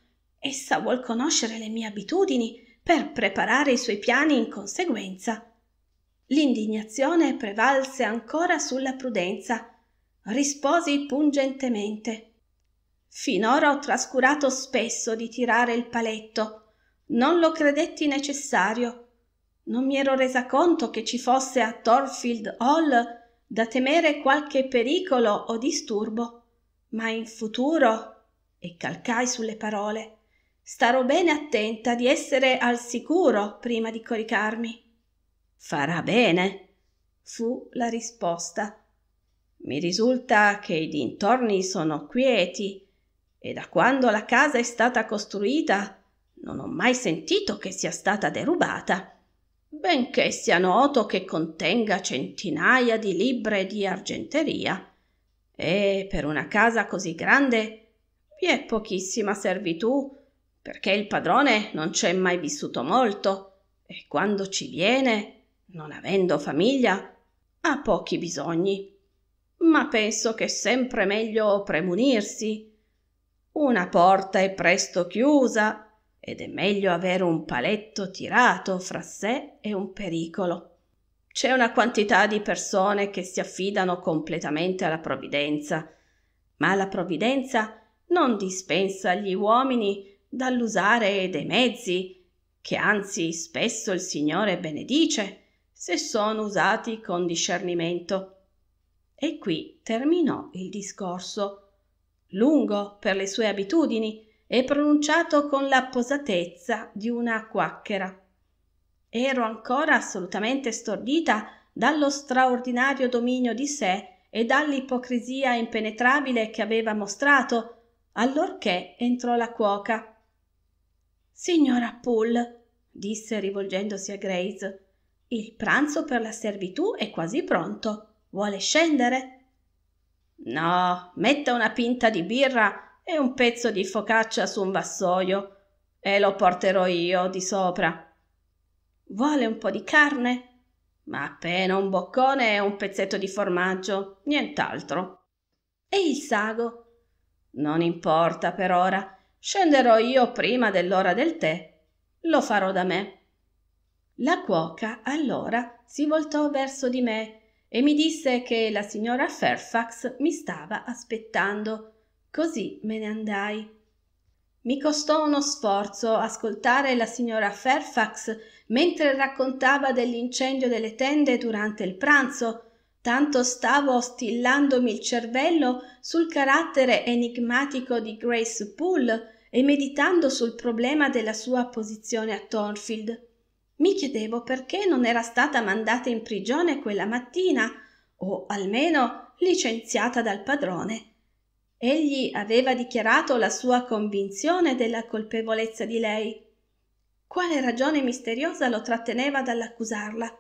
Essa vuol conoscere le mie abitudini per preparare i suoi piani in conseguenza. L'indignazione prevalse ancora sulla prudenza. Risposi pungentemente. Finora ho trascurato spesso di tirare il paletto. Non lo credetti necessario. Non mi ero resa conto che ci fosse a Thorfield Hall da temere qualche pericolo o disturbo, ma in futuro, e calcai sulle parole, Starò bene attenta di essere al sicuro prima di coricarmi. Farà bene, fu la risposta. Mi risulta che i dintorni sono quieti e da quando la casa è stata costruita non ho mai sentito che sia stata derubata, benché sia noto che contenga centinaia di libbre di argenteria. E per una casa così grande vi è pochissima servitù perché il padrone non c'è mai vissuto molto e quando ci viene, non avendo famiglia, ha pochi bisogni. Ma penso che è sempre meglio premunirsi. Una porta è presto chiusa ed è meglio avere un paletto tirato fra sé e un pericolo. C'è una quantità di persone che si affidano completamente alla provvidenza, ma la provvidenza non dispensa agli uomini dall'usare dei mezzi, che anzi spesso il Signore benedice, se sono usati con discernimento. E qui terminò il discorso, lungo per le sue abitudini e pronunciato con la posatezza di una quacchera. Ero ancora assolutamente stordita dallo straordinario dominio di sé e dall'ipocrisia impenetrabile che aveva mostrato allorché entrò la cuoca signora poole disse rivolgendosi a grace il pranzo per la servitù è quasi pronto vuole scendere no metta una pinta di birra e un pezzo di focaccia su un vassoio e lo porterò io di sopra vuole un po di carne ma appena un boccone e un pezzetto di formaggio nient'altro e il sago non importa per ora scenderò io prima dell'ora del tè lo farò da me la cuoca allora si voltò verso di me e mi disse che la signora Fairfax mi stava aspettando così me ne andai mi costò uno sforzo ascoltare la signora Fairfax mentre raccontava dell'incendio delle tende durante il pranzo, tanto stavo stillandomi il cervello sul carattere enigmatico di Grace Poole e meditando sul problema della sua posizione a Thornfield, mi chiedevo perché non era stata mandata in prigione quella mattina, o almeno licenziata dal padrone. Egli aveva dichiarato la sua convinzione della colpevolezza di lei. Quale ragione misteriosa lo tratteneva dall'accusarla?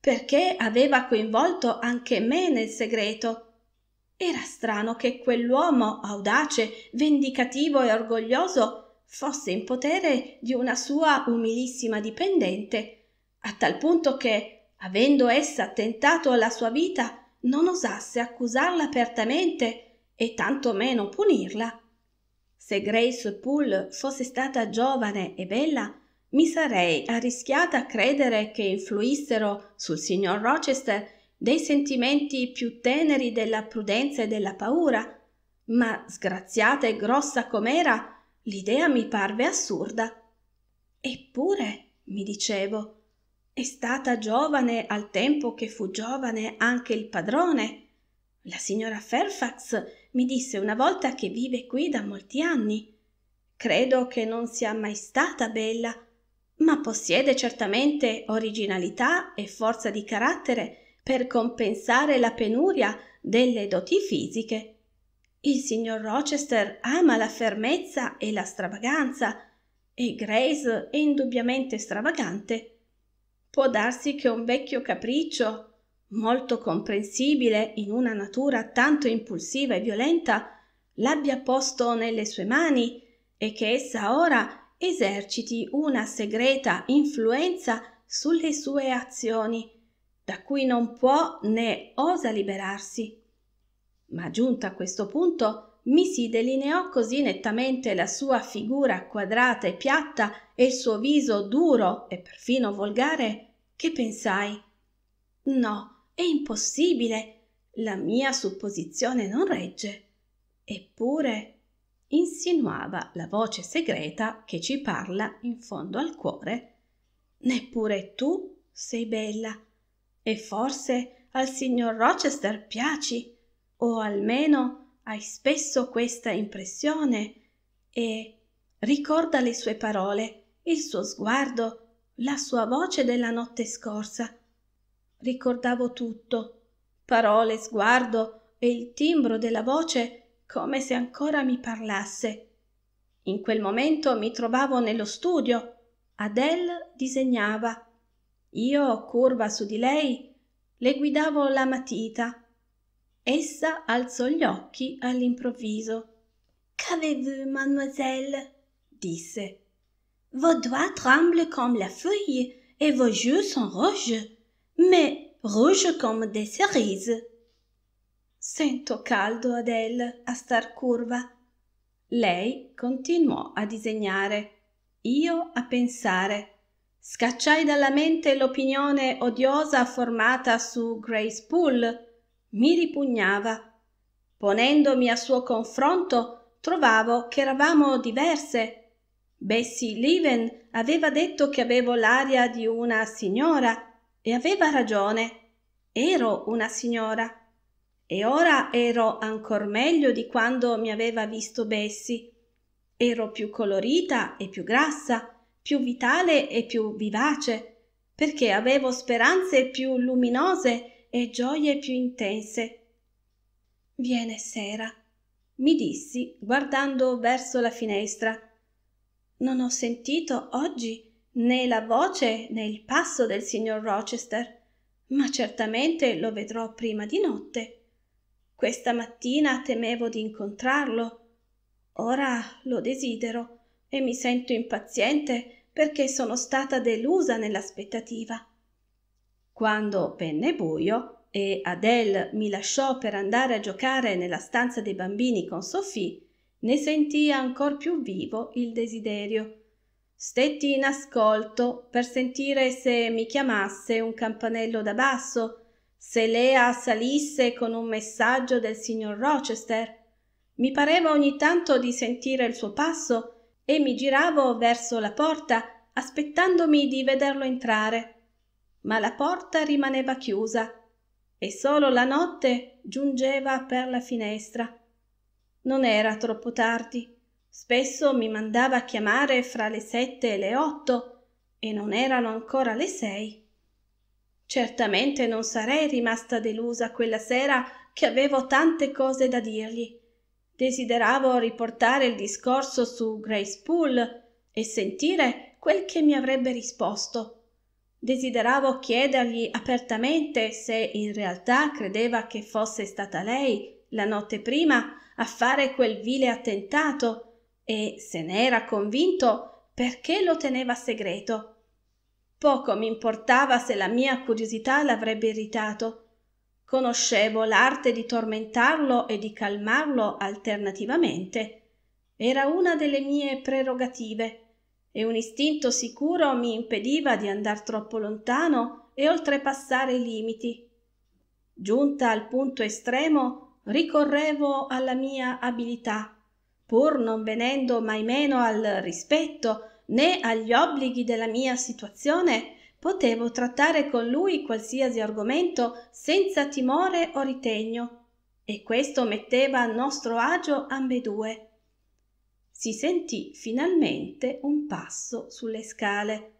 Perché aveva coinvolto anche me nel segreto? era strano che quell'uomo audace vendicativo e orgoglioso fosse in potere di una sua umilissima dipendente a tal punto che avendo essa attentato alla sua vita non osasse accusarla apertamente e tanto meno punirla se grace poole fosse stata giovane e bella mi sarei arrischiata a credere che influissero sul signor rochester dei sentimenti più teneri della prudenza e della paura, ma sgraziata e grossa com'era, l'idea mi parve assurda. Eppure, mi dicevo, è stata giovane al tempo che fu giovane anche il padrone. La signora Fairfax mi disse una volta che vive qui da molti anni. Credo che non sia mai stata bella, ma possiede certamente originalità e forza di carattere per compensare la penuria delle doti fisiche. Il signor Rochester ama la fermezza e la stravaganza e Grace è indubbiamente stravagante. Può darsi che un vecchio capriccio, molto comprensibile in una natura tanto impulsiva e violenta, l'abbia posto nelle sue mani e che essa ora eserciti una segreta influenza sulle sue azioni da cui non può né osa liberarsi. Ma giunta a questo punto, mi si delineò così nettamente la sua figura quadrata e piatta e il suo viso duro e perfino volgare, che pensai No, è impossibile. La mia supposizione non regge. Eppure insinuava la voce segreta che ci parla in fondo al cuore. Neppure tu sei bella e forse al signor Rochester piaci, o almeno hai spesso questa impressione, e ricorda le sue parole, il suo sguardo, la sua voce della notte scorsa. Ricordavo tutto, parole, sguardo e il timbro della voce come se ancora mi parlasse. In quel momento mi trovavo nello studio. Adele disegnava io curva su di lei le guidavo la matita essa alzò gli occhi all'improvviso qu'avez-vous mademoiselle disse vos doigts tremblent comme la feuille et vos joues sont rouges mais rouges comme des cerises sento caldo adele a star curva lei continuò a disegnare io a pensare Scacciai dalla mente l'opinione odiosa formata su Grace Poole. Mi ripugnava. Ponendomi a suo confronto, trovavo che eravamo diverse. Bessie Leven aveva detto che avevo l'aria di una signora e aveva ragione. Ero una signora. E ora ero ancor meglio di quando mi aveva visto Bessie. Ero più colorita e più grassa più vitale e più vivace, perché avevo speranze più luminose e gioie più intense. Viene sera, mi dissi guardando verso la finestra. Non ho sentito oggi né la voce né il passo del signor Rochester, ma certamente lo vedrò prima di notte. Questa mattina temevo di incontrarlo. Ora lo desidero e mi sento impaziente perché sono stata delusa nell'aspettativa. Quando venne buio e Adele mi lasciò per andare a giocare nella stanza dei bambini con Sophie, ne sentì ancor più vivo il desiderio. Stetti in ascolto per sentire se mi chiamasse un campanello da basso, se Lea salisse con un messaggio del signor Rochester. Mi pareva ogni tanto di sentire il suo passo e mi giravo verso la porta aspettandomi di vederlo entrare, ma la porta rimaneva chiusa e solo la notte giungeva per la finestra. Non era troppo tardi. Spesso mi mandava a chiamare fra le sette e le otto e non erano ancora le sei. Certamente non sarei rimasta delusa quella sera che avevo tante cose da dirgli. Desideravo riportare il discorso su Grace Poole e sentire quel che mi avrebbe risposto. Desideravo chiedergli apertamente se in realtà credeva che fosse stata lei, la notte prima, a fare quel vile attentato e, se ne era convinto, perché lo teneva segreto. Poco mi importava se la mia curiosità l'avrebbe irritato Conoscevo l'arte di tormentarlo e di calmarlo alternativamente. Era una delle mie prerogative e un istinto sicuro mi impediva di andar troppo lontano e oltrepassare i limiti. Giunta al punto estremo, ricorrevo alla mia abilità, pur non venendo mai meno al rispetto né agli obblighi della mia situazione potevo trattare con lui qualsiasi argomento senza timore o ritegno e questo metteva a nostro agio ambedue si sentì finalmente un passo sulle scale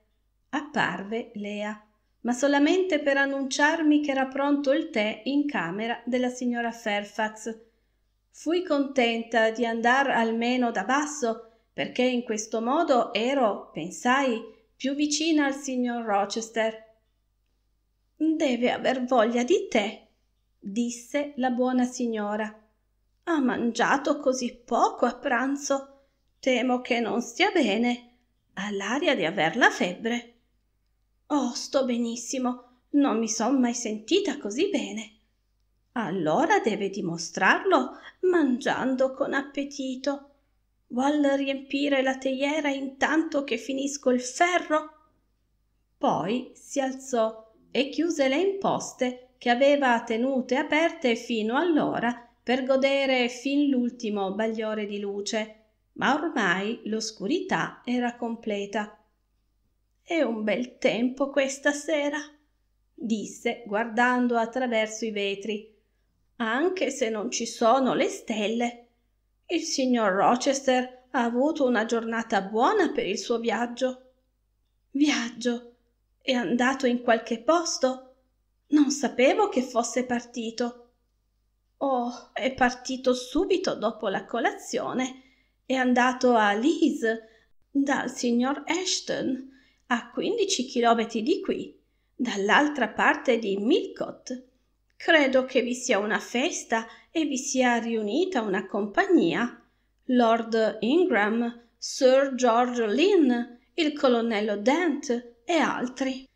apparve lea ma solamente per annunciarmi che era pronto il tè in camera della signora fairfax fui contenta di andar almeno da basso perché in questo modo ero pensai più vicina al signor rochester deve aver voglia di te disse la buona signora ha mangiato così poco a pranzo temo che non stia bene ha l'aria di aver la febbre oh sto benissimo non mi son mai sentita così bene allora deve dimostrarlo mangiando con appetito vuol riempire la teiera intanto che finisco il ferro poi si alzò e chiuse le imposte che aveva tenute aperte fino allora per godere fin l'ultimo bagliore di luce ma ormai l'oscurità era completa è un bel tempo questa sera disse guardando attraverso i vetri anche se non ci sono le stelle il signor rochester ha avuto una giornata buona per il suo viaggio viaggio è andato in qualche posto non sapevo che fosse partito oh è partito subito dopo la colazione è andato a Leeds dal signor ashton a 15 chilometri di qui dall'altra parte di millcote credo che vi sia una festa e vi sia riunita una compagnia lord ingram sir george lynn il colonnello dent e altri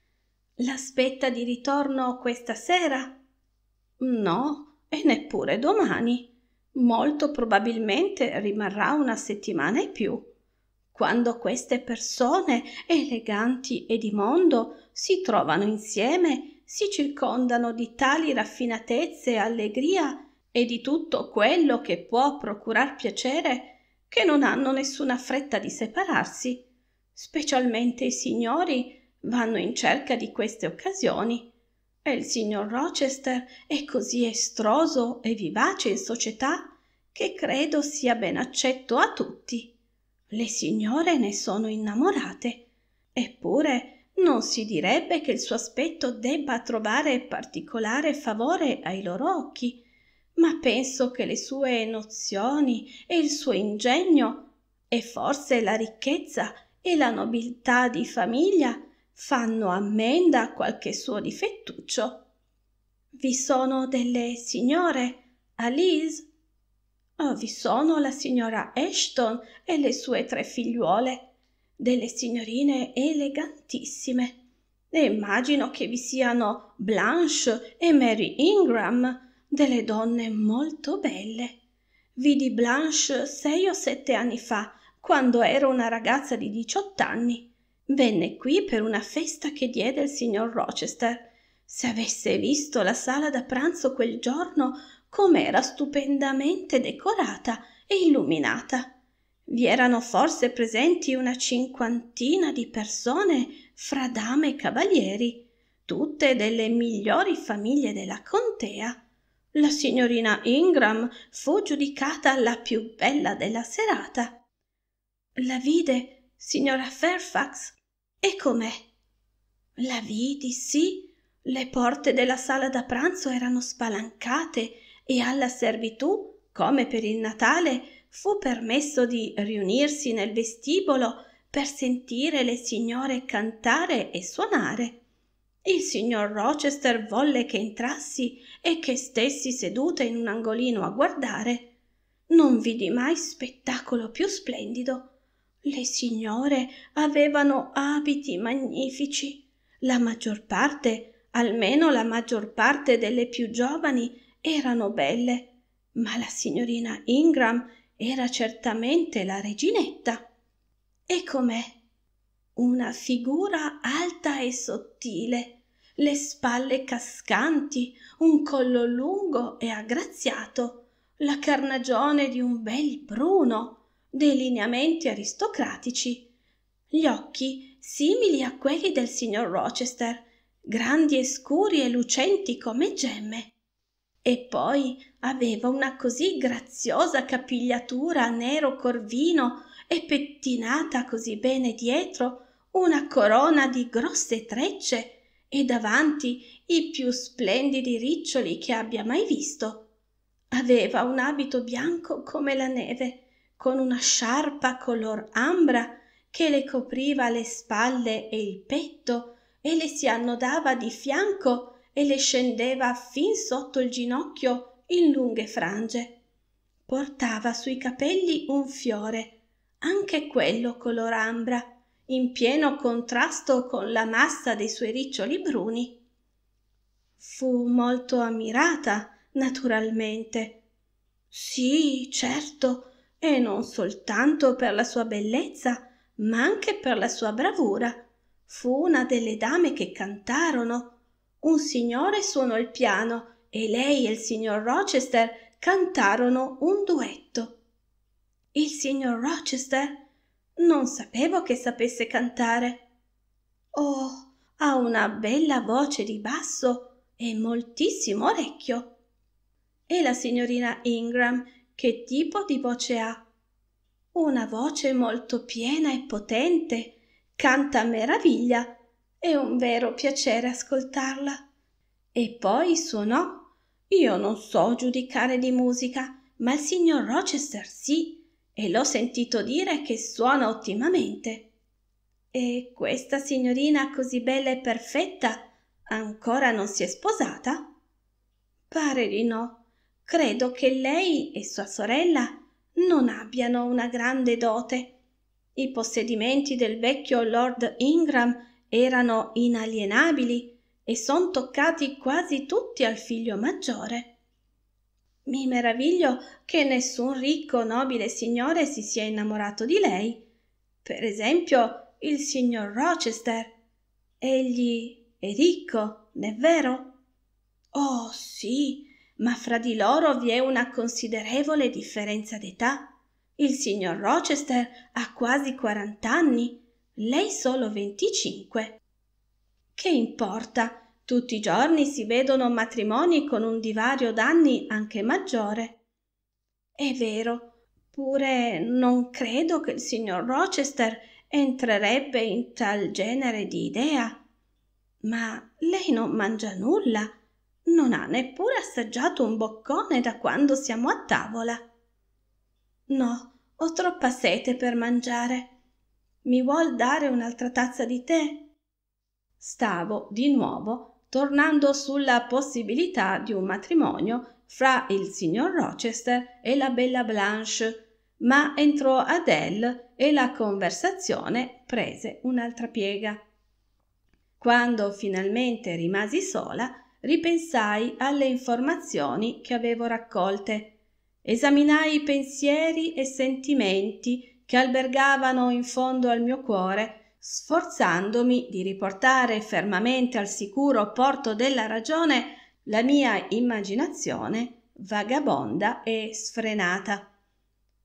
l'aspetta di ritorno questa sera no e neppure domani molto probabilmente rimarrà una settimana e più quando queste persone eleganti e di mondo si trovano insieme si circondano di tali raffinatezze e allegria e di tutto quello che può procurar piacere che non hanno nessuna fretta di separarsi specialmente i signori vanno in cerca di queste occasioni e il signor rochester è così estroso e vivace in società che credo sia ben accetto a tutti le signore ne sono innamorate eppure non si direbbe che il suo aspetto debba trovare particolare favore ai loro occhi ma penso che le sue nozioni e il suo ingegno e forse la ricchezza e la nobiltà di famiglia fanno ammenda a qualche suo difettuccio vi sono delle signore alice oh, vi sono la signora ashton e le sue tre figliuole delle signorine elegantissime e immagino che vi siano Blanche e Mary Ingram, delle donne molto belle. Vidi Blanche sei o sette anni fa, quando ero una ragazza di diciott'anni. Venne qui per una festa che diede il signor Rochester. Se avesse visto la sala da pranzo quel giorno, com'era stupendamente decorata e illuminata vi erano forse presenti una cinquantina di persone fra dame e cavalieri tutte delle migliori famiglie della contea la signorina ingram fu giudicata la più bella della serata la vide signora fairfax e com'è la vidi sì le porte della sala da pranzo erano spalancate e alla servitù come per il natale fu permesso di riunirsi nel vestibolo per sentire le signore cantare e suonare il signor rochester volle che entrassi e che stessi seduta in un angolino a guardare non vidi mai spettacolo più splendido le signore avevano abiti magnifici la maggior parte almeno la maggior parte delle più giovani erano belle ma la signorina ingram era certamente la reginetta e com'è una figura alta e sottile le spalle cascanti un collo lungo e aggraziato la carnagione di un bel bruno dei lineamenti aristocratici gli occhi simili a quelli del signor rochester grandi e scuri e lucenti come gemme e poi aveva una così graziosa capigliatura nero corvino e pettinata così bene dietro una corona di grosse trecce e davanti i più splendidi riccioli che abbia mai visto aveva un abito bianco come la neve con una sciarpa color ambra che le copriva le spalle e il petto e le si annodava di fianco e le scendeva fin sotto il ginocchio in lunghe frange portava sui capelli un fiore anche quello color ambra in pieno contrasto con la massa dei suoi riccioli bruni fu molto ammirata naturalmente sì certo e non soltanto per la sua bellezza ma anche per la sua bravura fu una delle dame che cantarono un signore suonò il piano e lei e il signor Rochester cantarono un duetto. Il signor Rochester? Non sapevo che sapesse cantare. Oh, ha una bella voce di basso e moltissimo orecchio. E la signorina Ingram che tipo di voce ha? Una voce molto piena e potente. Canta a meraviglia è un vero piacere ascoltarla. E poi suonò. Io non so giudicare di musica, ma il signor Rochester sì, e l'ho sentito dire che suona ottimamente. E questa signorina così bella e perfetta ancora non si è sposata? Pare di no. Credo che lei e sua sorella non abbiano una grande dote. I possedimenti del vecchio Lord Ingram erano inalienabili e son toccati quasi tutti al figlio maggiore. Mi meraviglio che nessun ricco nobile signore si sia innamorato di lei. Per esempio, il signor Rochester. Egli è ricco, non è vero? Oh sì, ma fra di loro vi è una considerevole differenza d'età. Il signor Rochester ha quasi quarant'anni lei solo 25. che importa tutti i giorni si vedono matrimoni con un divario d'anni anche maggiore è vero pure non credo che il signor rochester entrerebbe in tal genere di idea ma lei non mangia nulla non ha neppure assaggiato un boccone da quando siamo a tavola no ho troppa sete per mangiare mi vuol dare un'altra tazza di tè? Stavo di nuovo tornando sulla possibilità di un matrimonio fra il signor Rochester e la bella Blanche, ma entrò Adele e la conversazione prese un'altra piega. Quando finalmente rimasi sola, ripensai alle informazioni che avevo raccolte, esaminai i pensieri e sentimenti che albergavano in fondo al mio cuore sforzandomi di riportare fermamente al sicuro porto della ragione la mia immaginazione vagabonda e sfrenata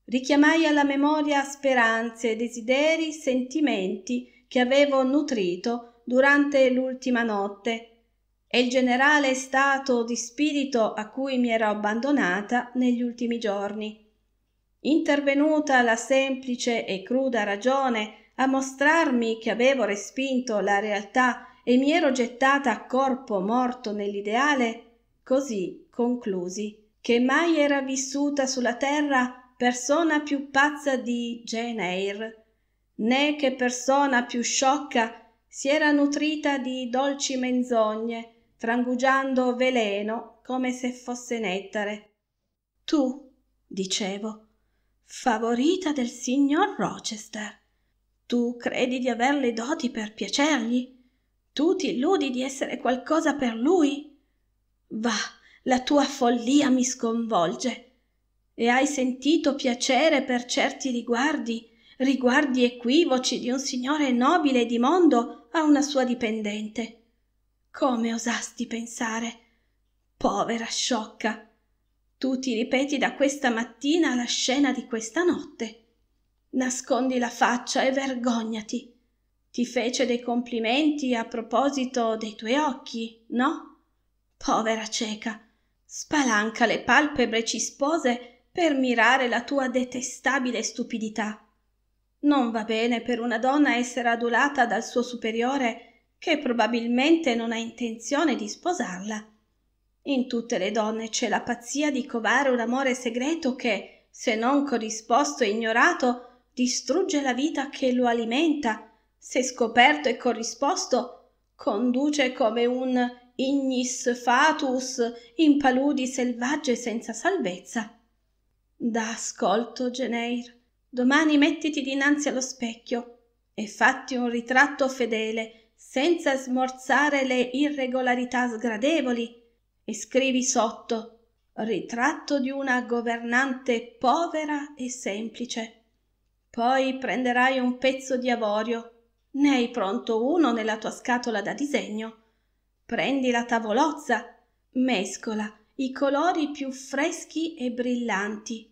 richiamai alla memoria speranze desideri sentimenti che avevo nutrito durante l'ultima notte e il generale stato di spirito a cui mi ero abbandonata negli ultimi giorni Intervenuta la semplice e cruda ragione a mostrarmi che avevo respinto la realtà e mi ero gettata a corpo morto nell'ideale, così conclusi che mai era vissuta sulla terra persona più pazza di Jane Eyre, né che persona più sciocca si era nutrita di dolci menzogne, trangugiando veleno come se fosse nettare. Tu, dicevo, favorita del signor rochester tu credi di aver le doti per piacergli tu ti illudi di essere qualcosa per lui va la tua follia mi sconvolge e hai sentito piacere per certi riguardi riguardi equivoci di un signore nobile e di mondo a una sua dipendente come osasti pensare povera sciocca tu ti ripeti da questa mattina la scena di questa notte. Nascondi la faccia e vergognati. Ti fece dei complimenti a proposito dei tuoi occhi, no? Povera cieca. Spalanca le palpebre cispose per mirare la tua detestabile stupidità. Non va bene per una donna essere adulata dal suo superiore che probabilmente non ha intenzione di sposarla in tutte le donne c'è la pazzia di covare un amore segreto che se non corrisposto e ignorato distrugge la vita che lo alimenta se scoperto e corrisposto conduce come un ignis fatus in paludi selvagge senza salvezza da ascolto geneir domani mettiti dinanzi allo specchio e fatti un ritratto fedele senza smorzare le irregolarità sgradevoli e scrivi sotto ritratto di una governante povera e semplice. Poi prenderai un pezzo di avorio, ne hai pronto uno nella tua scatola da disegno. Prendi la tavolozza, mescola i colori più freschi e brillanti.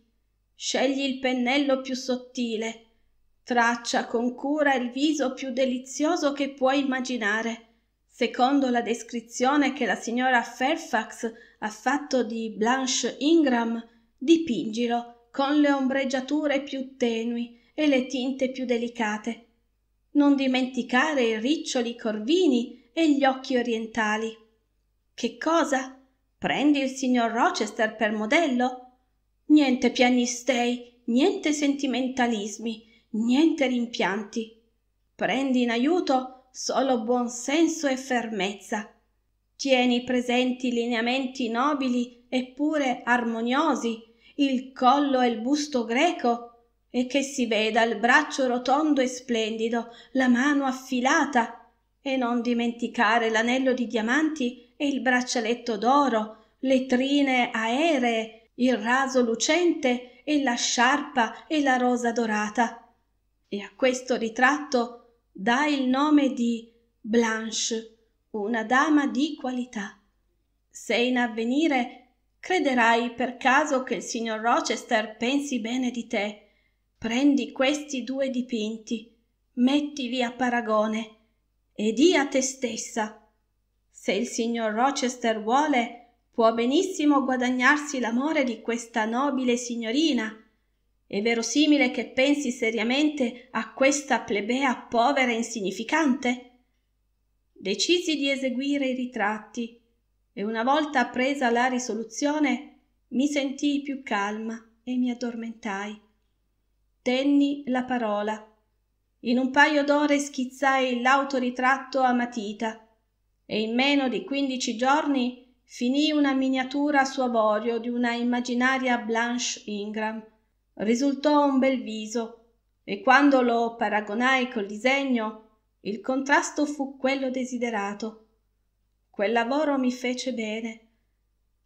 Scegli il pennello più sottile, traccia con cura il viso più delizioso che puoi immaginare Secondo la descrizione che la signora Fairfax ha fatto di Blanche Ingram, dipingilo con le ombreggiature più tenui e le tinte più delicate. Non dimenticare i riccioli corvini e gli occhi orientali. Che cosa? Prendi il signor Rochester per modello? Niente pianistei, niente sentimentalismi, niente rimpianti. Prendi in aiuto solo buon senso e fermezza. Tieni presenti i lineamenti nobili eppure armoniosi, il collo e il busto greco, e che si veda il braccio rotondo e splendido, la mano affilata, e non dimenticare l'anello di diamanti e il braccialetto d'oro, le trine aeree, il raso lucente e la sciarpa e la rosa dorata. E a questo ritratto dà il nome di Blanche, una dama di qualità. Se in avvenire crederai per caso che il signor Rochester pensi bene di te, prendi questi due dipinti, mettili a paragone e di a te stessa. Se il signor Rochester vuole, può benissimo guadagnarsi l'amore di questa nobile signorina è verosimile che pensi seriamente a questa plebea povera e insignificante? Decisi di eseguire i ritratti e una volta presa la risoluzione mi sentii più calma e mi addormentai. Tenni la parola. In un paio d'ore schizzai l'autoritratto a matita e in meno di quindici giorni finì una miniatura su avorio di una immaginaria Blanche Ingram risultò un bel viso e quando lo paragonai col disegno il contrasto fu quello desiderato quel lavoro mi fece bene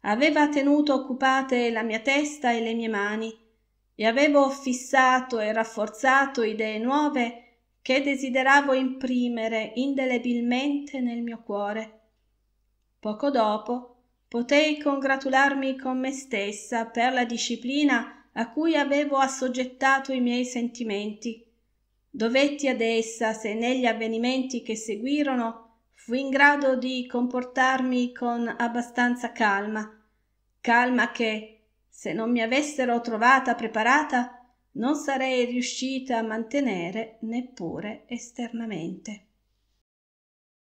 aveva tenuto occupate la mia testa e le mie mani e avevo fissato e rafforzato idee nuove che desideravo imprimere indelebilmente nel mio cuore. Poco dopo potei congratularmi con me stessa per la disciplina a cui avevo assoggettato i miei sentimenti. Dovetti ad essa se negli avvenimenti che seguirono fu in grado di comportarmi con abbastanza calma, calma che, se non mi avessero trovata preparata, non sarei riuscita a mantenere neppure esternamente.